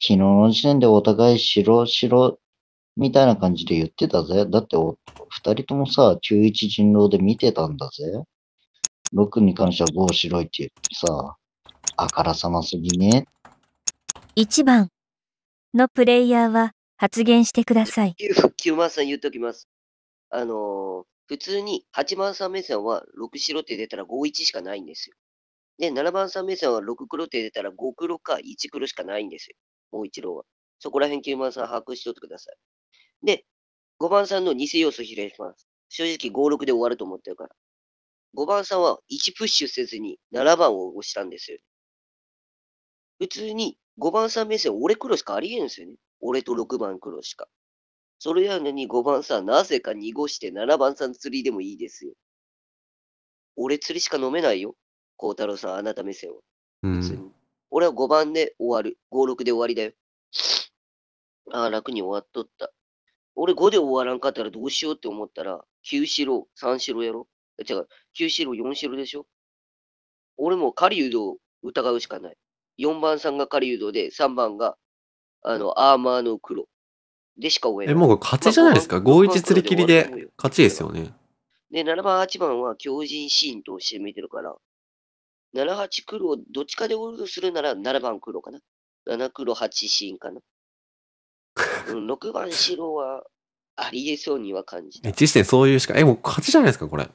昨日の時点でお互い白白みたいな感じで言ってたぜ。だってお、二人ともさ、中一人狼で見てたんだぜ。6に関しては5白いって言ってさ、あからさますぎね。1番のプレイヤーは発言してください。復旧マさん言っときます。あの普通に8番3目線は6白って出たら5、1しかないんですよ。で、7番3目線は6黒って出たら5黒か1黒しかないんですよ。もう一郎は。そこら辺9番さん把握しとってください。で、5番さんの偽要素を比例します。正直5、6で終わると思ってるから。5番さんは1プッシュせずに7番を押したんですよ。普通に5番さん目線俺黒しかありえんですよね。俺と6番黒しか。それやのに5番さん、なぜか濁して7番さん釣りでもいいですよ。俺釣りしか飲めないよ。孝太郎さん、あなた目線は。うん、俺は5番で終わる。5、6で終わりだよ。ああ、楽に終わっとった。俺5で終わらんかったらどうしようって思ったら、9白、3白やろ。違う、9白、4白でしょ。俺も狩人を疑うしかない。4番さんが狩人で、3番が、あの、アーマーの黒。でしか追えない。え、もう勝ちじゃないですか。まあ、5、1釣り切りで勝ちですよね。で、7番、8番は強靭シーンとして見てるから、7、8黒、どっちかでオールドするなら7番黒かな。7黒、8シーンかな。うん、6番白はありえそうには感じた。え、実てそういうしか、え、もう勝ちじゃないですか、これ。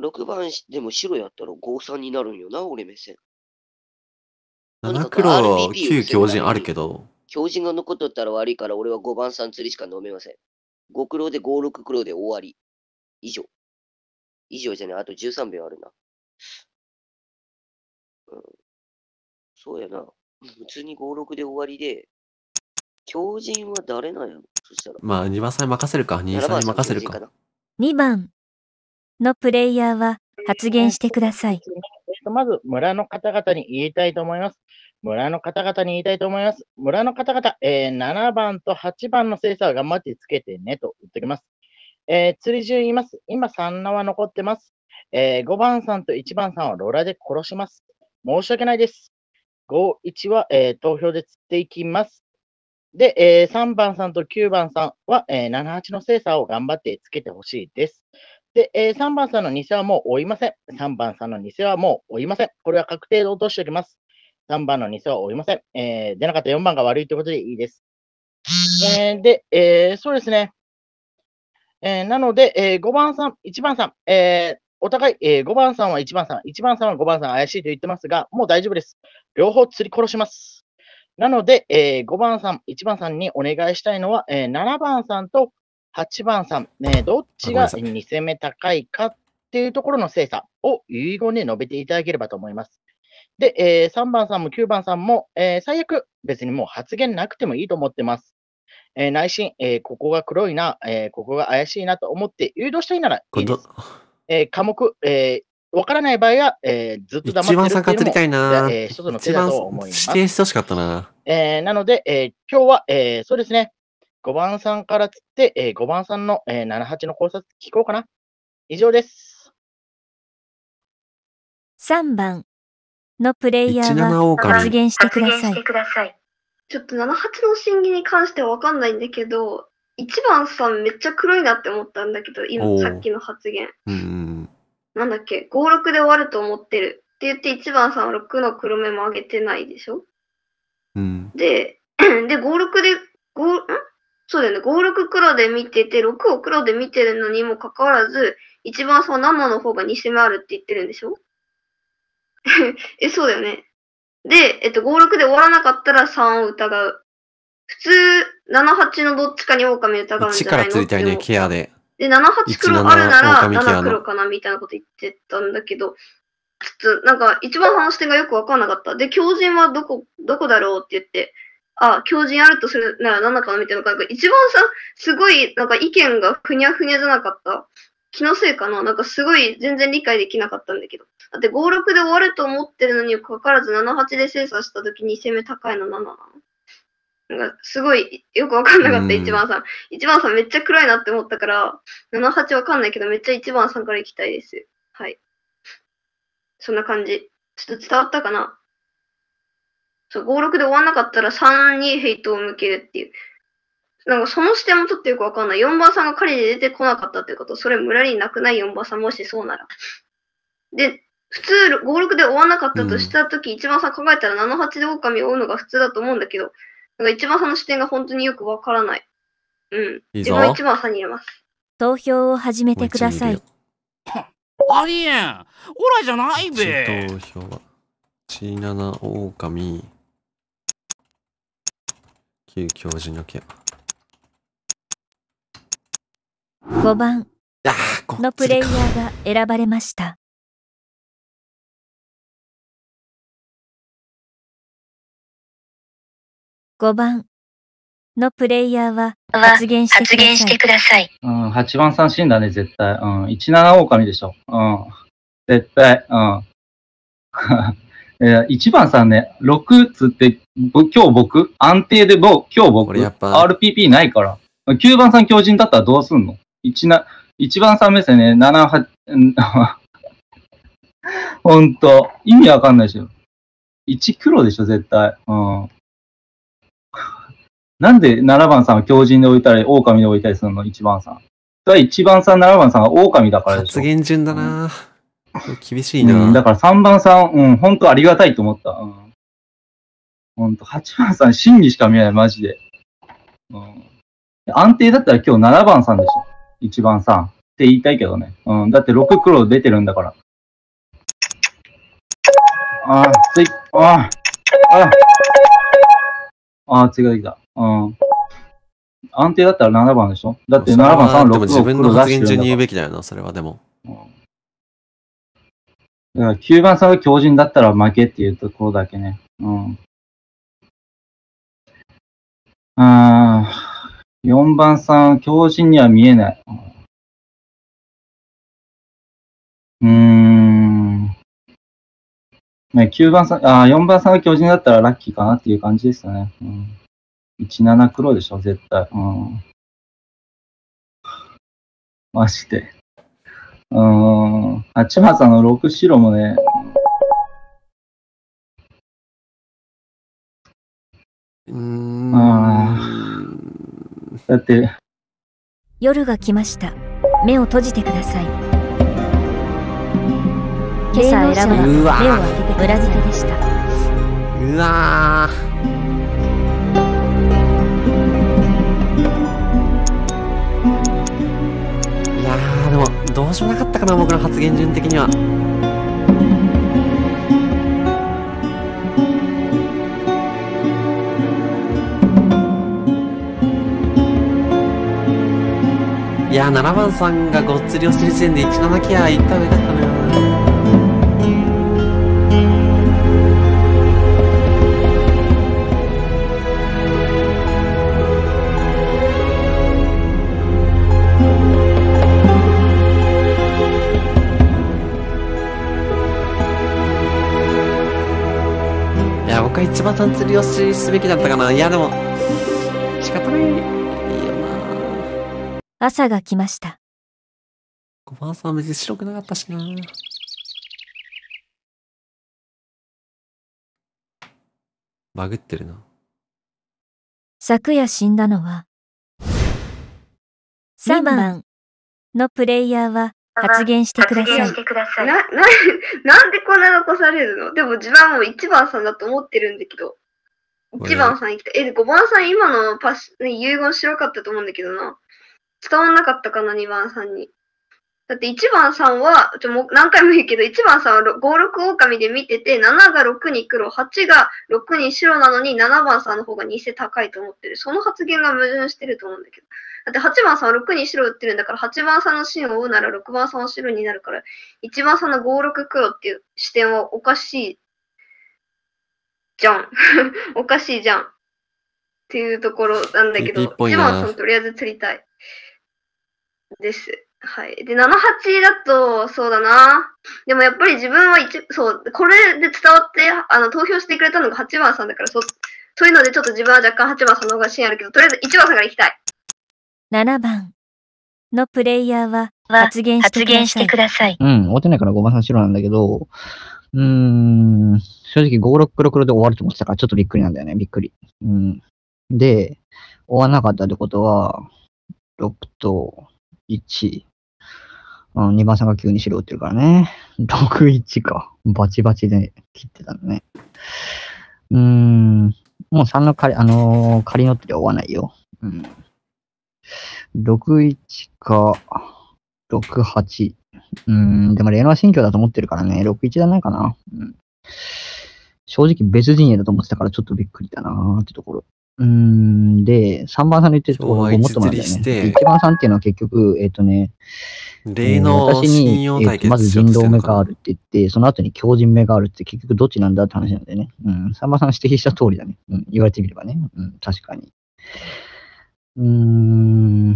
6番、でも白やったら5、3になるんよな、俺目線。7黒、9強靭あるけど。強人が残っとったら悪いから、俺は5番さん釣りしか飲めません。5黒で5、6黒で終わり。以上。以上じゃない、あと13秒あるな。うん。そうやな。普通に5、6で終わりで、強人は誰なんやろそしたら。まあ、2番さんに任せるか、2番さんに任せるか。2番のプレイヤーは発言してください。とまず村の方々に言いたいと思います。村の方々に言いたいと思います。村の方々、えー、7番と8番の精査を頑張ってつけてねと言っておきます。えー、釣り中言います。今3名は残ってます。えー、5番さんと1番さんはロラで殺します。申し訳ないです。5、1は、えー、投票で釣っていきます。で、えー、3番さんと9番さんは、えー、78の精査を頑張ってつけてほしいです。で、えー、3番さんの偽はもう追いません。3番さんの偽はもう追いません。これは確定で落としておきます。3番の偽は追いません。えー、出なかった4番が悪いということでいいです。えー、で、えそうですね。えなので、え5番さん、1番さん、えお互い、え5番さんは1番さん、1番さんは5番さん怪しいと言ってますが、もう大丈夫です。両方釣り殺します。なので、え5番さん、1番さんにお願いしたいのは、え7番さんと8番さん、ね、どっちが2戦目高いかっていうところの精査を遺言で述べていただければと思います。で、えー、3番さんも9番さんも、えー、最悪、別にもう発言なくてもいいと思ってます。えー、内心、えー、ここが黒いな、えー、ここが怪しいなと思って誘導したいならいいです。えー、科目、えー、わからない場合は、えー、ずっと黙ってるいうのも一番りたいな、え一つの手だと思います。指定してほしかったな。えー、なので、えー、今日は、えー、そうですね、5番さんからつって、えー、5番さんの、えー、78の考察聞こうかな。以上です。3番のプレイヤーが発言してください。ちょっと78の審議に関してはわかんないんだけど、1番さんめっちゃ黒いなって思ったんだけど、今さっきの発言。うんなんだっけ、5、6で終わると思ってる。って言って1番さんは6の黒目も上げてないでしょ、うん、で、で、5、6で、5、んそうだよね、5、6黒で見てて、6を黒で見てるのにもかかわらず、一番その生の方が2攻めあるって言ってるんでしょ え、そうだよね。で、えっと、5、6で終わらなかったら3を疑う。普通、7、8のどっちかに狼疑うんじゃないの力ついたよね、ケアで。で、7、8黒あるなら、7黒かな、みたいなこと言ってたんだけど、ちょっと、なんか、一番話し点がよくわかんなかった。で、狂人はどこ、どこだろうって言って、あ、狂人あるとするなら何だかなみたいな、なんか一番さ、すごい、なんか意見がふにゃふにゃじゃなかった。気のせいかななんかすごい全然理解できなかったんだけど。だって5、6で終わると思ってるのにもかかわらず7、8で精査した時に攻め高いの7なの。なんかすごいよくわかんなかった、1番さん。1番さんめっちゃ暗いなって思ったから、7、8わかんないけど、めっちゃ1番さんから行きたいです。はい。そんな感じ。ちょっと伝わったかなそう、56で終わんなかったら3にヘイトを向けるっていう。なんかその視点を取ってよくわかんない。4番さんが彼で出てこなかったってこと、それ村になくない4番さんもしそうなら。で、普通56で終わんなかったとした時、一、1番、さん考えたら78で狼を追うのが普通だと思うんだけど、なんか一番さんの視点が本当によくわからない。うん。いい自分一番さんに入れます。投票を始めてください。ありえんオラじゃないべ投票は。17狼。旧教授の件5番のプレイヤーが選ばれました5番のプレイヤーは発言してください。うん、8番さん死んだね、絶対。うん、17狼でしょ。うん、絶対。うん。1 番さんね、6つって今日僕、安定でどう、今日僕、やっぱ RPP ないから。9番さん強人だったらどうすんの ?1 な、1番さん目線ね、7、8、うんほんと、意味わかんないでしょ。1黒でしょ、絶対。うん。なんで7番さんは強人で置いたり、狼で置いたりするの ?1 番さん。そ1番さん、7番さんが狼だからでしょ。発言順だな厳しいな、うんだから3番さん、うん、本当ありがたいと思った。うんほんと、8番さん、真にしか見えない、マジで。うん、安定だったら今日7番さんでしょ。1番さん。って言いたいけどね。うん、だって6黒出てるんだから。あー、つい、あー、あー、あー、ついができた。うん。安定だったら7番でしょだって7番3、6黒出してるんだから。自分の発言中に言うべきだよな、それはでも。うんだから9番さんが強靭だったら負けっていうところだけね。うん。あ4番さん、強靭には見えない。うーん。ね、9番さん、あ4番さんが強靭だったらラッキーかなっていう感じですよね。うん、17黒でしょ、絶対。うん、マジで。うーん。あ、千葉さんの6白もね、うん。あだって。夜が来ました。目を閉じてください。今朝選ぶのは目を開けて裏付けでした。うわいやでも、どうしようなかったかな、僕の発言順的には。やー7番さんがごっつり押してる時点で1七キャ行った方がよかったな一番釣りをすべきだったかないやでも朝が来ました。5番さん別に白くなかったしな。バグってるな。昨夜死んだのは、3番のプレイヤーは発言してください。な、な、なんでこんな残されるのでも自分はもう1番さんだと思ってるんだけど。1番さん行きたい。え、5番さん今のパス、ね、遺言白かったと思うんだけどな。伝わんなかったかな、2番さんに。だって1番さんは、ちょもう何回も言うけど、1番さんは5、6狼で見てて、7が6に黒、8が6に白なのに、7番さんの方が偽高いと思ってる。その発言が矛盾してると思うんだけど。だって8番さんは6に白打ってるんだから、8番さんの芯を追うなら6番さんは白になるから、1番さんの5、6黒っていう視点はおかしい。じゃん。おかしいじゃん。っていうところなんだけど、1番さんとりあえず釣りたい。です。はい。で、78だと、そうだな。でもやっぱり自分は一、そう、これで伝わって、あの、投票してくれたのが8番さんだから、そ、そういうのでちょっと自分は若干8番さんの方が芯あるけど、とりあえず1番さんからいきたい。7番のプレイヤーは発言してください。うん、わってないから5番さん白なんだけど、うーん、正直5、6、6で終わると思ってたからちょっとびっくりなんだよね、びっくり。うん。で、終わらなかったってことは、6と、1。うん、2番さんが急に白打ってるからね。6-1 か。バチバチで切ってたのね。うーん。もう3の仮、あのー、仮のてで追わないよ。うん。6-1か、6-8。うーん、でもレノア新居だと思ってるからね、6-1じゃないかな。うん。正直別陣営だと思ってたからちょっとびっくりだなーってところ。うん、で、3番さんの言ってるところ思ってもらったんだよね。1番さんっていうのは結局、えっ、ー、とね、例の、私に、えー、まず人狼目があるって言って、その後に強人目があるって結局どっちなんだって話なんだよね。うん、3番さん指摘した通りだね。うん、言われてみればね。うん、確かに。うーん、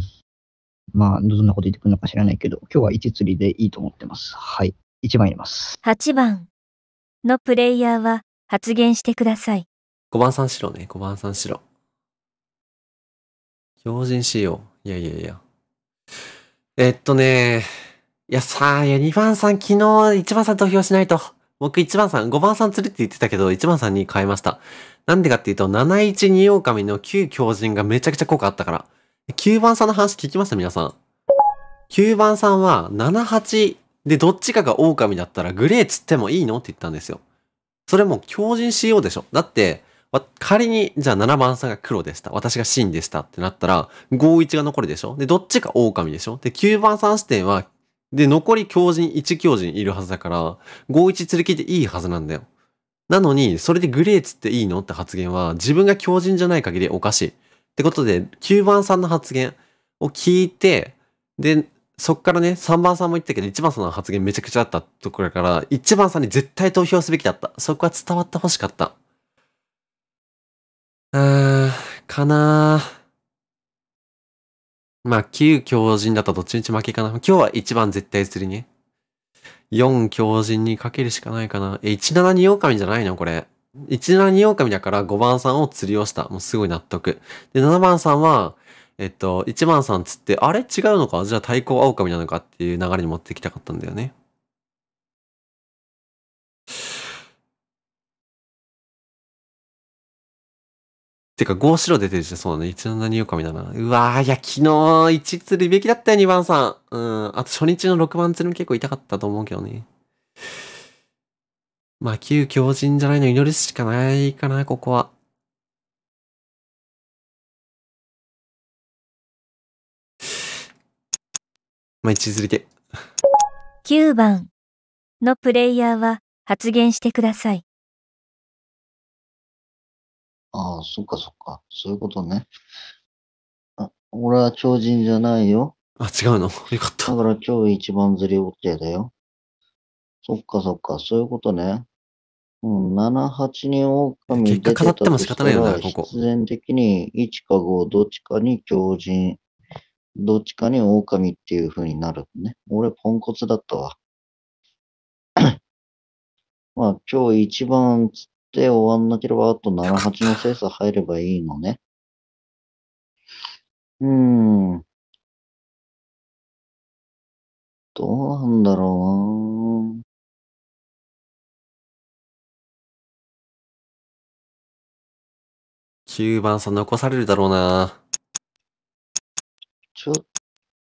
まあ、どんなこと言ってくるのか知らないけど、今日は1釣りでいいと思ってます。はい。1番入れます。8番のプレイヤーは発言してください。5番三四郎ね、5番三四郎。標準仕様。いやいやいや。えっとね、いやさあ、いや2番さん昨日1番さん投票しないと。僕1番さん、5番さん釣るって言ってたけど、1番さんに変えました。なんでかっていうと、712狼の旧狂人がめちゃくちゃ効果あったから。9番さんの話聞きました皆さん。9番さんは78でどっちかが狼だったらグレー釣ってもいいのって言ったんですよ。それも狂人しようでしょ。だって、仮に、じゃあ7番さんが黒でした。私が真でしたってなったら、51が残るでしょで、どっちか狼でしょで、9番さん視点は、で、残り狂人、1狂人いるはずだから、51連れ切っていいはずなんだよ。なのに、それでグレーつっていいのって発言は、自分が狂人じゃない限りおかしい。ってことで、9番さんの発言を聞いて、で、そっからね、3番さんも言ったけど、1番さんの発言めちゃくちゃだったところから、1番さんに絶対投票すべきだった。そこは伝わってほしかった。あー、かなまあ、9強人だったらどっちみち負けかな。今日は1番絶対釣りね。4強人にかけるしかないかな。え、172狼じゃないのこれ。172狼だから5番さんを釣りをした。もうすごい納得。で、7番さんは、えっと、1番さん釣って、あれ違うのかじゃあ対抗狼なのかっていう流れに持ってきたかったんだよね。てか、5白出てるし、そうだね。172狼だな。うわいや、昨日、1釣るべきだったよ、2番さん。うん。あと、初日の6番釣りも結構痛かったと思うけどね。まあ、旧強人じゃないの祈るしかないかな、ここは。まあ、1釣りで。9番のプレイヤーは発言してください。ああ、そっかそっか。そういうことね。あ、俺は超人じゃないよ。あ、違うの よかった。だから超一番釣りってだよ。そっかそっか。そういうことね。うん、7、8に狼出てた結果語っても仕方ないよな、ここ。必然的に1か5、どっちかに狂人、どっちかに狼っていう風になるね。俺、ポンコツだったわ。まあ、今日一番で終わんなければ、あと7、8の精査入ればいいのね。うーん。どうなんだろうな。中盤さん残されるだろうな。ちょっ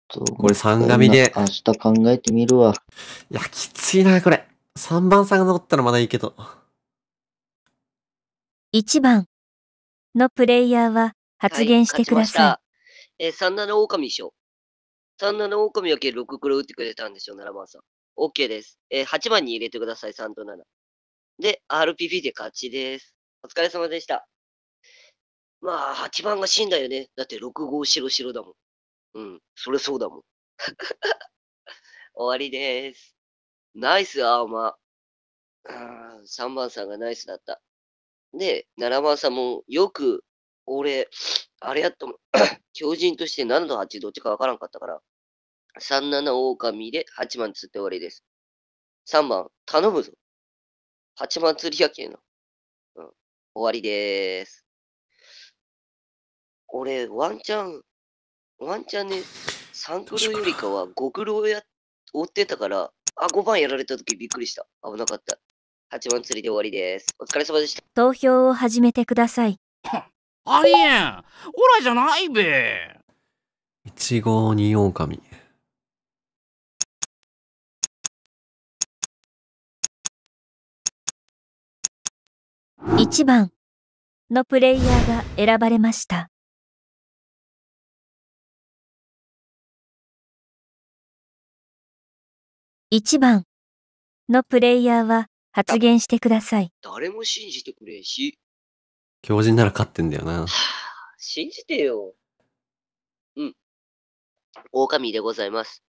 と。これ3紙で。明日考えてみるわ。いや、きついな、これ。3番さんが残ったらまだいいけど。1番のプレイヤーは発言してください。はい、えー、三七の狼賞。3七カ狼をけ6黒打ってくれたんでしょ7番さん。OK です。えー、8番に入れてください、3と7。で、RPP で勝ちです。お疲れ様でした。まあ、8番が死んだよね。だって6、号白、白だもん。うん、それそうだもん。終わりです。ナイス、アーマー。3番さんがナイスだった。で、7番さんもよく、俺、あれやったもん、狂人として何の8どっちかわからんかったから、37狼で8番釣って終わりです。3番、頼むぞ。8番釣りやけんの。うん。終わりでーす。俺、ワンチャン、ワンチャンね、ンクルよりかは5クロをや追ってたから、あ、5番やられた時びっくりした。危なかった。八番釣りで終わりです。お疲れ様でした。投票を始めてください。ありえんオラじゃないべい一号二狼。一番のプレイヤーが選ばれました。1番のプレイヤーは発言してください。誰も信じてくれんし。教人なら勝ってんだよな。信じてよ。うん。狼でございます。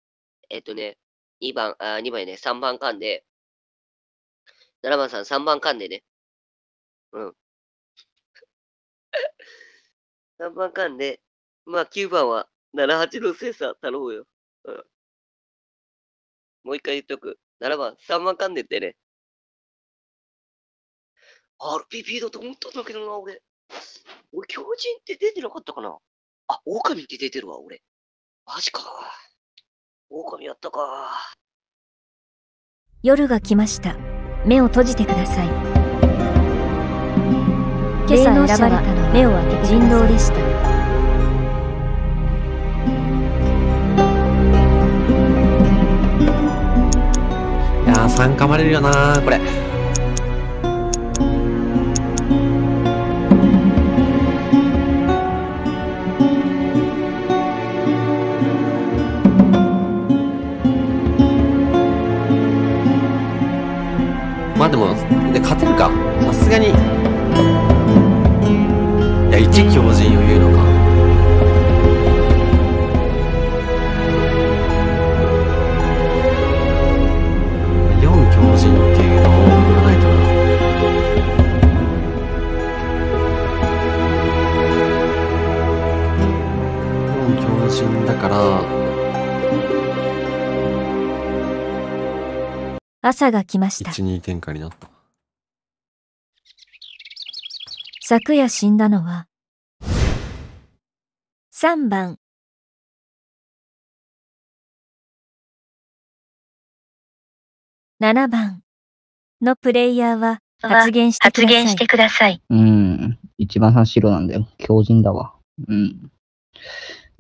えっとね、2番、あ、2番ね、3番間で、7番さん3番間でね。うん。3 番間で、まあ9番は78の精査頼むよ。うん。もう一回言っとく。7番、3番間でってね。RPP だと思ったんだけどな、俺。俺、狂人って出てなかったかなあ、狼って出てるわ、俺。マジか。狼やったか。夜が来ました。目を閉じてください。今朝選ばれたのは目を開けて人狼でした。いやー、参加まれるよなこれ。まあでも、で、勝てるか。さすがに。いや、一強人を言うのか。4強人っていうのを送らないとな。4強人だから、朝が来ましたになった昨夜死んだのは3番7番のプレイヤーは発言してください。発言してください。うん。一番さん白なんだよ。強靭だわ。うん。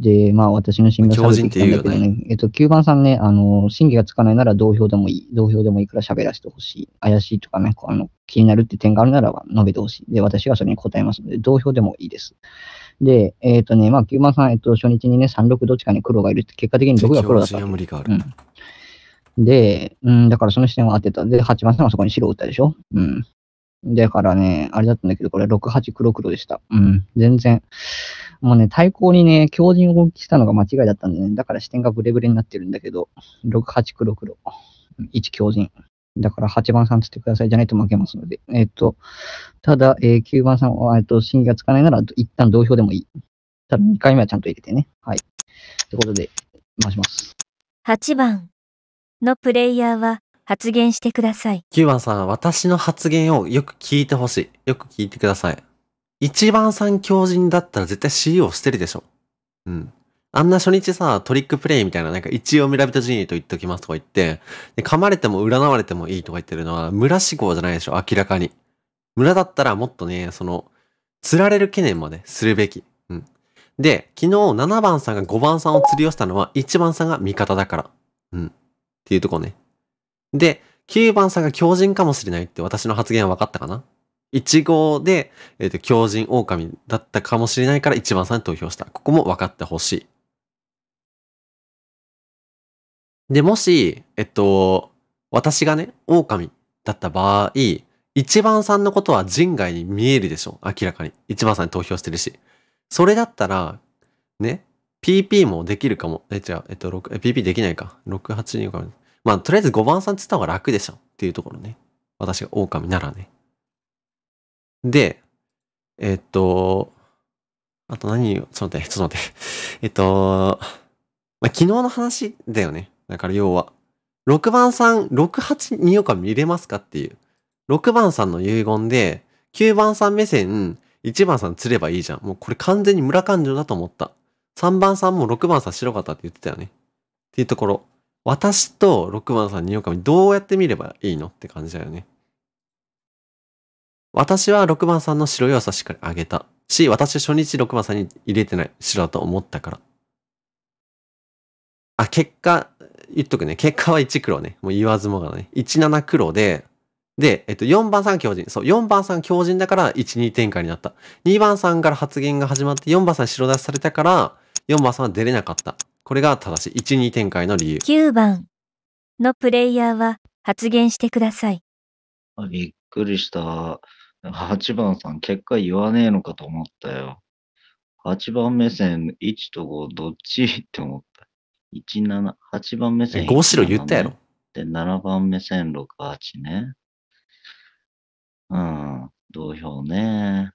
で、まあ、私の新聞喋ってたんだけどね、ねえっと、9番さんね、あの、審議がつかないなら同票でもいい。同票でもいくら喋らせてほしい。怪しいとかね、あの、気になるって点があるならば述べてほしい。で、私はそれに答えますので、同票でもいいです。で、えっ、ー、とね、まあ、9番さん、えっと、初日にね、36どっちかに黒がいるって、結果的に6が黒だった。うん、で、うん、だからその視点は当てた。で、8番さんはそこに白を打ったでしょ。うん。だからね、あれだったんだけど、これ6、8、黒黒でした。うん、全然。もうね、対抗にね、強靭を攻撃したのが間違いだったんでね、だから視点がブレブレになってるんだけど、6、8、黒、黒。1強靭。だから8番さんつってくださいじゃないと負けますので。えっ、ー、と、ただ、えー、9番さんは、えっ、ー、と、審議がつかないなら、一旦同票でもいい。ただ2回目はちゃんと入れてね。はい。ということで、回します。8番のプレイヤーは発言してください。9番さん、私の発言をよく聞いてほしい。よく聞いてください。一番さん強人だったら絶対 C e を捨てるでしょ。うん。あんな初日さ、トリックプレイみたいな、なんか一応ミラビトジーニーと言っときますとか言って、で噛まれても占われてもいいとか言ってるのは、村志向じゃないでしょ、明らかに。村だったらもっとね、その、釣られる懸念までするべき。うん。で、昨日7番さんが5番さんを釣り寄せたのは、1番さんが味方だから。うん。っていうとこね。で、9番さんが強人かもしれないって私の発言は分かったかな1号で、えっ、ー、と、狂人狼だったかもしれないから1番さんに投票した。ここも分かってほしい。で、もし、えっと、私がね、狼だった場合、1番さんのことは人外に見えるでしょ明らかに。1番さんに投票してるし。それだったら、ね、PP もできるかも。え、じゃえっと、6、PP できないか。6、8、2、狼。まあ、とりあえず5番さんって言った方が楽でしょっていうところね。私が狼ならね。で、えっと、あと何を、ちょっと待って、ちょっと待って。えっと、まあ、昨日の話だよね。だから要は、6番さん、6824か見れますかっていう。6番さんの遺言で、9番さん目線、1番さん釣ればいいじゃん。もうこれ完全に村感情だと思った。3番さんも6番さん白かったって言ってたよね。っていうところ。私と6番さんに狼どうやって見ればいいのって感じだよね。私は6番さんの白い朝しっかりあげた。し、私初日6番さんに入れてない。白だと思ったから。あ、結果、言っとくね。結果は1黒ね。もう言わずもがね。17黒で、で、えっと、4番さん強人。そう、4番さん強人だから、1、2展開になった。2番さんから発言が始まって、4番さん白出しされたから、4番さんは出れなかった。これが正しい。1、2展開の理由。9番のプレイヤーは発言してください。びっくりした。8番さん、結果言わねえのかと思ったよ。8番目線、1と5、どっちって思った。17、8番目線。5白言ったやろ。で、7番目線、6、8ね。うん、投票ね。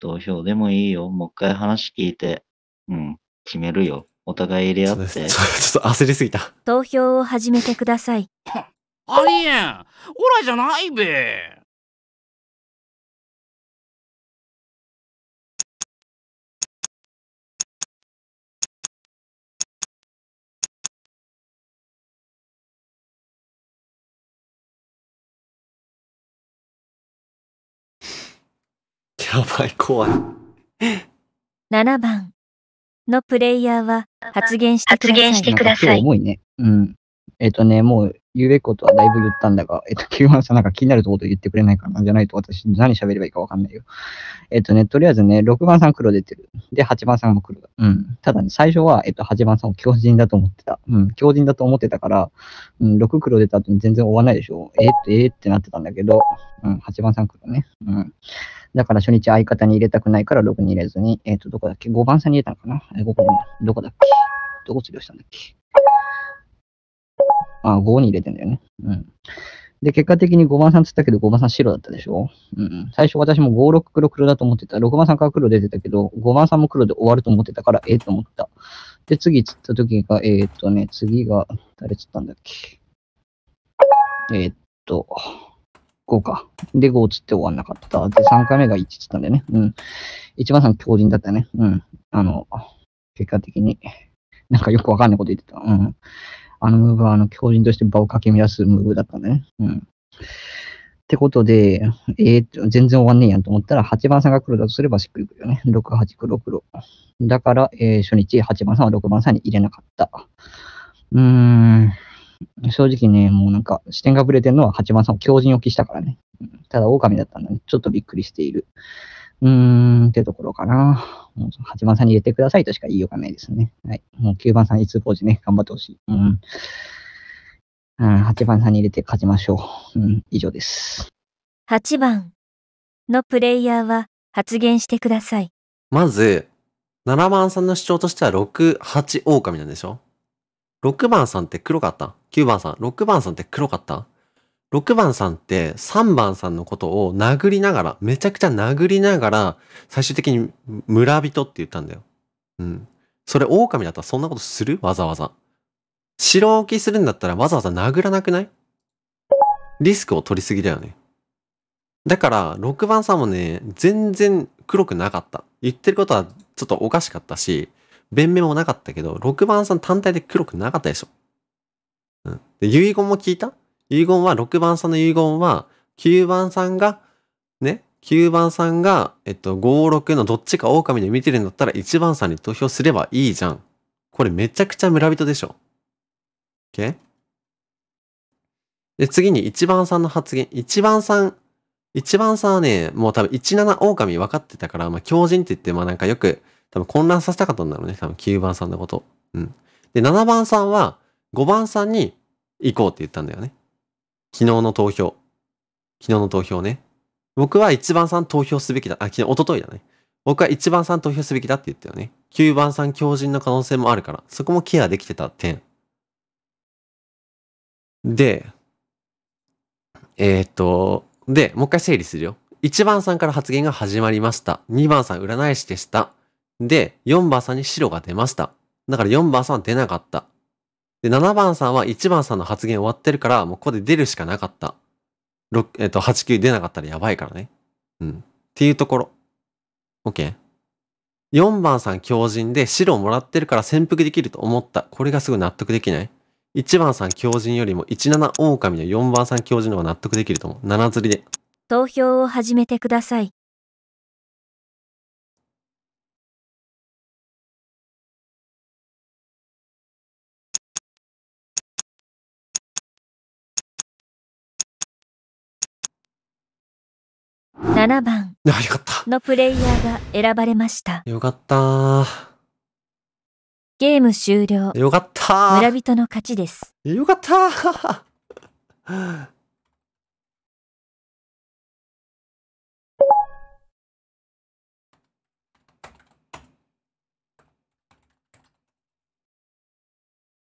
投票でもいいよ。もう一回話聞いて。うん、決めるよ。お互い入れ合って。ちょっと焦りすぎた。投票を始めてください。ありえんオラじゃないべやばい、怖い。7番のプレイヤーは発言してください。発言してください。重いね。うん。えっ、ー、とね、もう言うべきことはだいぶ言ったんだが、えっ、ー、と、さんなんか気になるところ言ってくれないかなじゃないと私何喋ればいいかわかんないよ。えっ、ー、とね、とりあえずね、6番さん黒出てる。で、8番さんも黒だ。うん。ただね、最初は、えっ、と、8番さんを強人だと思ってた。うん、強人だと思ってたから、うん、6黒出た後に全然終わらないでしょ。えー、っと、えー、ってなってたんだけど、うん、8番さん黒ね。うん。だから初日相方に入れたくないから6に入れずに、えっ、ー、と、どこだっけ ?5 番さんに入れたのかなえ ?5 番どこだっけどこ釣りをしたんだっけあ、5に入れてんだよね。うん。で、結果的に5番さん釣ったけど、5番さん白だったでしょうん。最初私も5、6黒黒だと思ってた。6番さんから黒出てたけど、5番さんも黒で終わると思ってたから、ええと思った。で、次釣った時が、えー、っとね、次が、誰釣ったんだっけえー、っと、5か。で、5つって終わんなかった。で、3回目が1つったんだね。うん。一番さん強人だったね。うん。あの、結果的に、なんかよくわかんないこと言ってた。うん。あのムーブは、あの、強人として場を駆け乱すムーブだったんね。うん。ってことで、えー、全然終わんねえやんと思ったら、8番さんが黒だとすればしっくりくるよね。6、8、黒、黒。だから、えー、初日、8番さんは6番さんに入れなかった。うーん。正直ね、もうなんか視点がぶれてるのは八幡さんを強靭置きしたからね。ただ狼だったので、ちょっとびっくりしている。うーん、ってところかな。八8番さんに入れてくださいとしか言いようがないですね。はい。もう9番さん、いつポーね、頑張ってほしい。うん。うん、8番さんに入れて勝ちましょう。うん、以上です。八番のプレイヤーは発言してください。まず、7番さんの主張としては6、8狼なんでしょ ?6 番さんって黒かった9番さん、6番さんって黒かった ?6 番さんって3番さんのことを殴りながら、めちゃくちゃ殴りながら、最終的に村人って言ったんだよ。うん。それ狼だったらそんなことするわざわざ。白置きするんだったらわざわざ殴らなくないリスクを取りすぎだよね。だから、6番さんもね、全然黒くなかった。言ってることはちょっとおかしかったし、弁明もなかったけど、6番さん単体で黒くなかったでしょ。うん。で、遺言も聞いた遺言は、6番さんの遺言は、9番さんが、ね、9番さんが、えっと、5、6のどっちか狼で見てるんだったら1番さんに投票すればいいじゃん。これめちゃくちゃ村人でしょ。OK? で、次に1番さんの発言。1番さん、1番さんはね、もう多分17狼分かってたから、まあ、狂人って言って、まあなんかよく、多分混乱させたかったんだろうね。多分9番さんのこと。うん。で、7番さんは、5番さんに行こうって言ったんだよね。昨日の投票。昨日の投票ね。僕は1番さん投票すべきだ。あ、昨日、おとといだね。僕は1番さん投票すべきだって言ったよね。9番さん強靭の可能性もあるから、そこもケアできてた点。で、えー、っと、で、もう一回整理するよ。1番さんから発言が始まりました。2番さん占い師でした。で、4番さんに白が出ました。だから4番さんは出なかった。で、7番さんは1番さんの発言終わってるから、もうここで出るしかなかった。6、えっ、と、8、9出なかったらやばいからね。うん。っていうところ。OK。4番さん強靭で白をもらってるから潜伏できると思った。これがすごい納得できない。1番さん強靭よりも17狼の4番さん強靭の方が納得できると思う。7釣りで。投票を始めてください。7番 のプレイヤーが選ばれましたよかったゲーム終了よかった村人の勝ちですよかった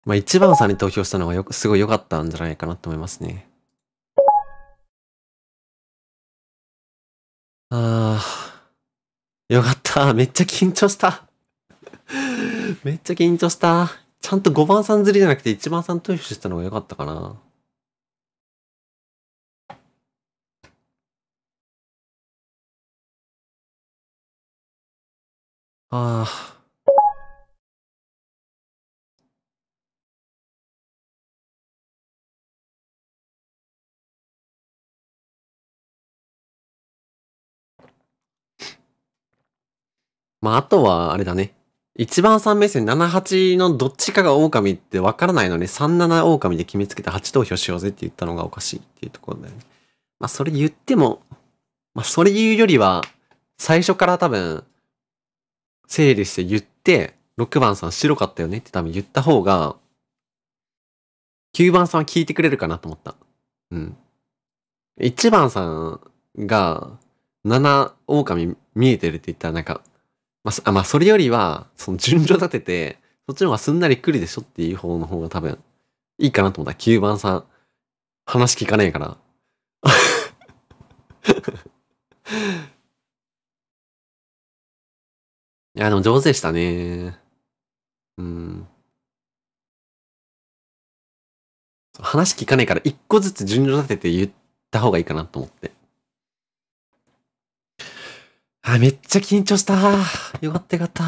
まあ、一番さんに投票したのがよすごい良かったんじゃないかなと思いますね。ああ、よかった。めっちゃ緊張した。めっちゃ緊張した。ちゃんと5番さんずりじゃなくて1番さん投票したのが良かったかな。ああ。まあ、あとは、あれだね。1番三目線78のどっちかが狼ってわからないのに、37狼で決めつけて8投票しようぜって言ったのがおかしいっていうところだよね。まあ、それ言っても、まあ、それ言うよりは、最初から多分、整理して言って、6番さん白かったよねって多分言った方が、9番さんは聞いてくれるかなと思った。うん。1番さんが、7狼見えてるって言ったらなんか、まあ、まあ、それよりは、その順序立てて、そっちの方がすんなり来るでしょっていう方の方が多分、いいかなと思った。9番さん、話聞かねえから。いや、でも上手でしたね。うん。話聞かねえから、一個ずつ順序立てて言った方がいいかなと思って。あ、めっちゃ緊張した。よかったよかった。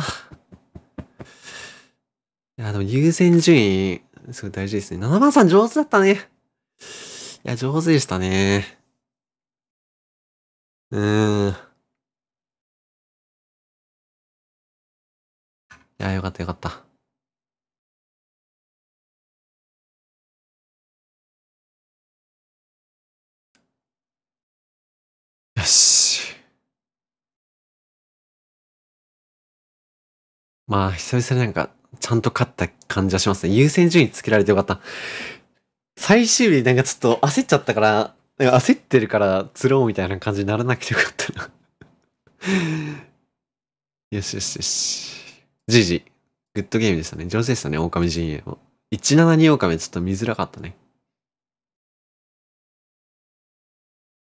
いや、でも優先順位、すごい大事ですね。7番さん上手だったね。いや、上手でしたね。うーん。いや、よかったよかった。よし。まあ、久々になんか、ちゃんと勝った感じはしますね。優先順位つけられてよかった。最終日なんかちょっと焦っちゃったから、か焦ってるから釣ろうみたいな感じにならなくてよかったな よしよしよし。じいじ。グッドゲームでしたね。上手でしたね、狼陣営も。172狼ちょっと見づらかったね。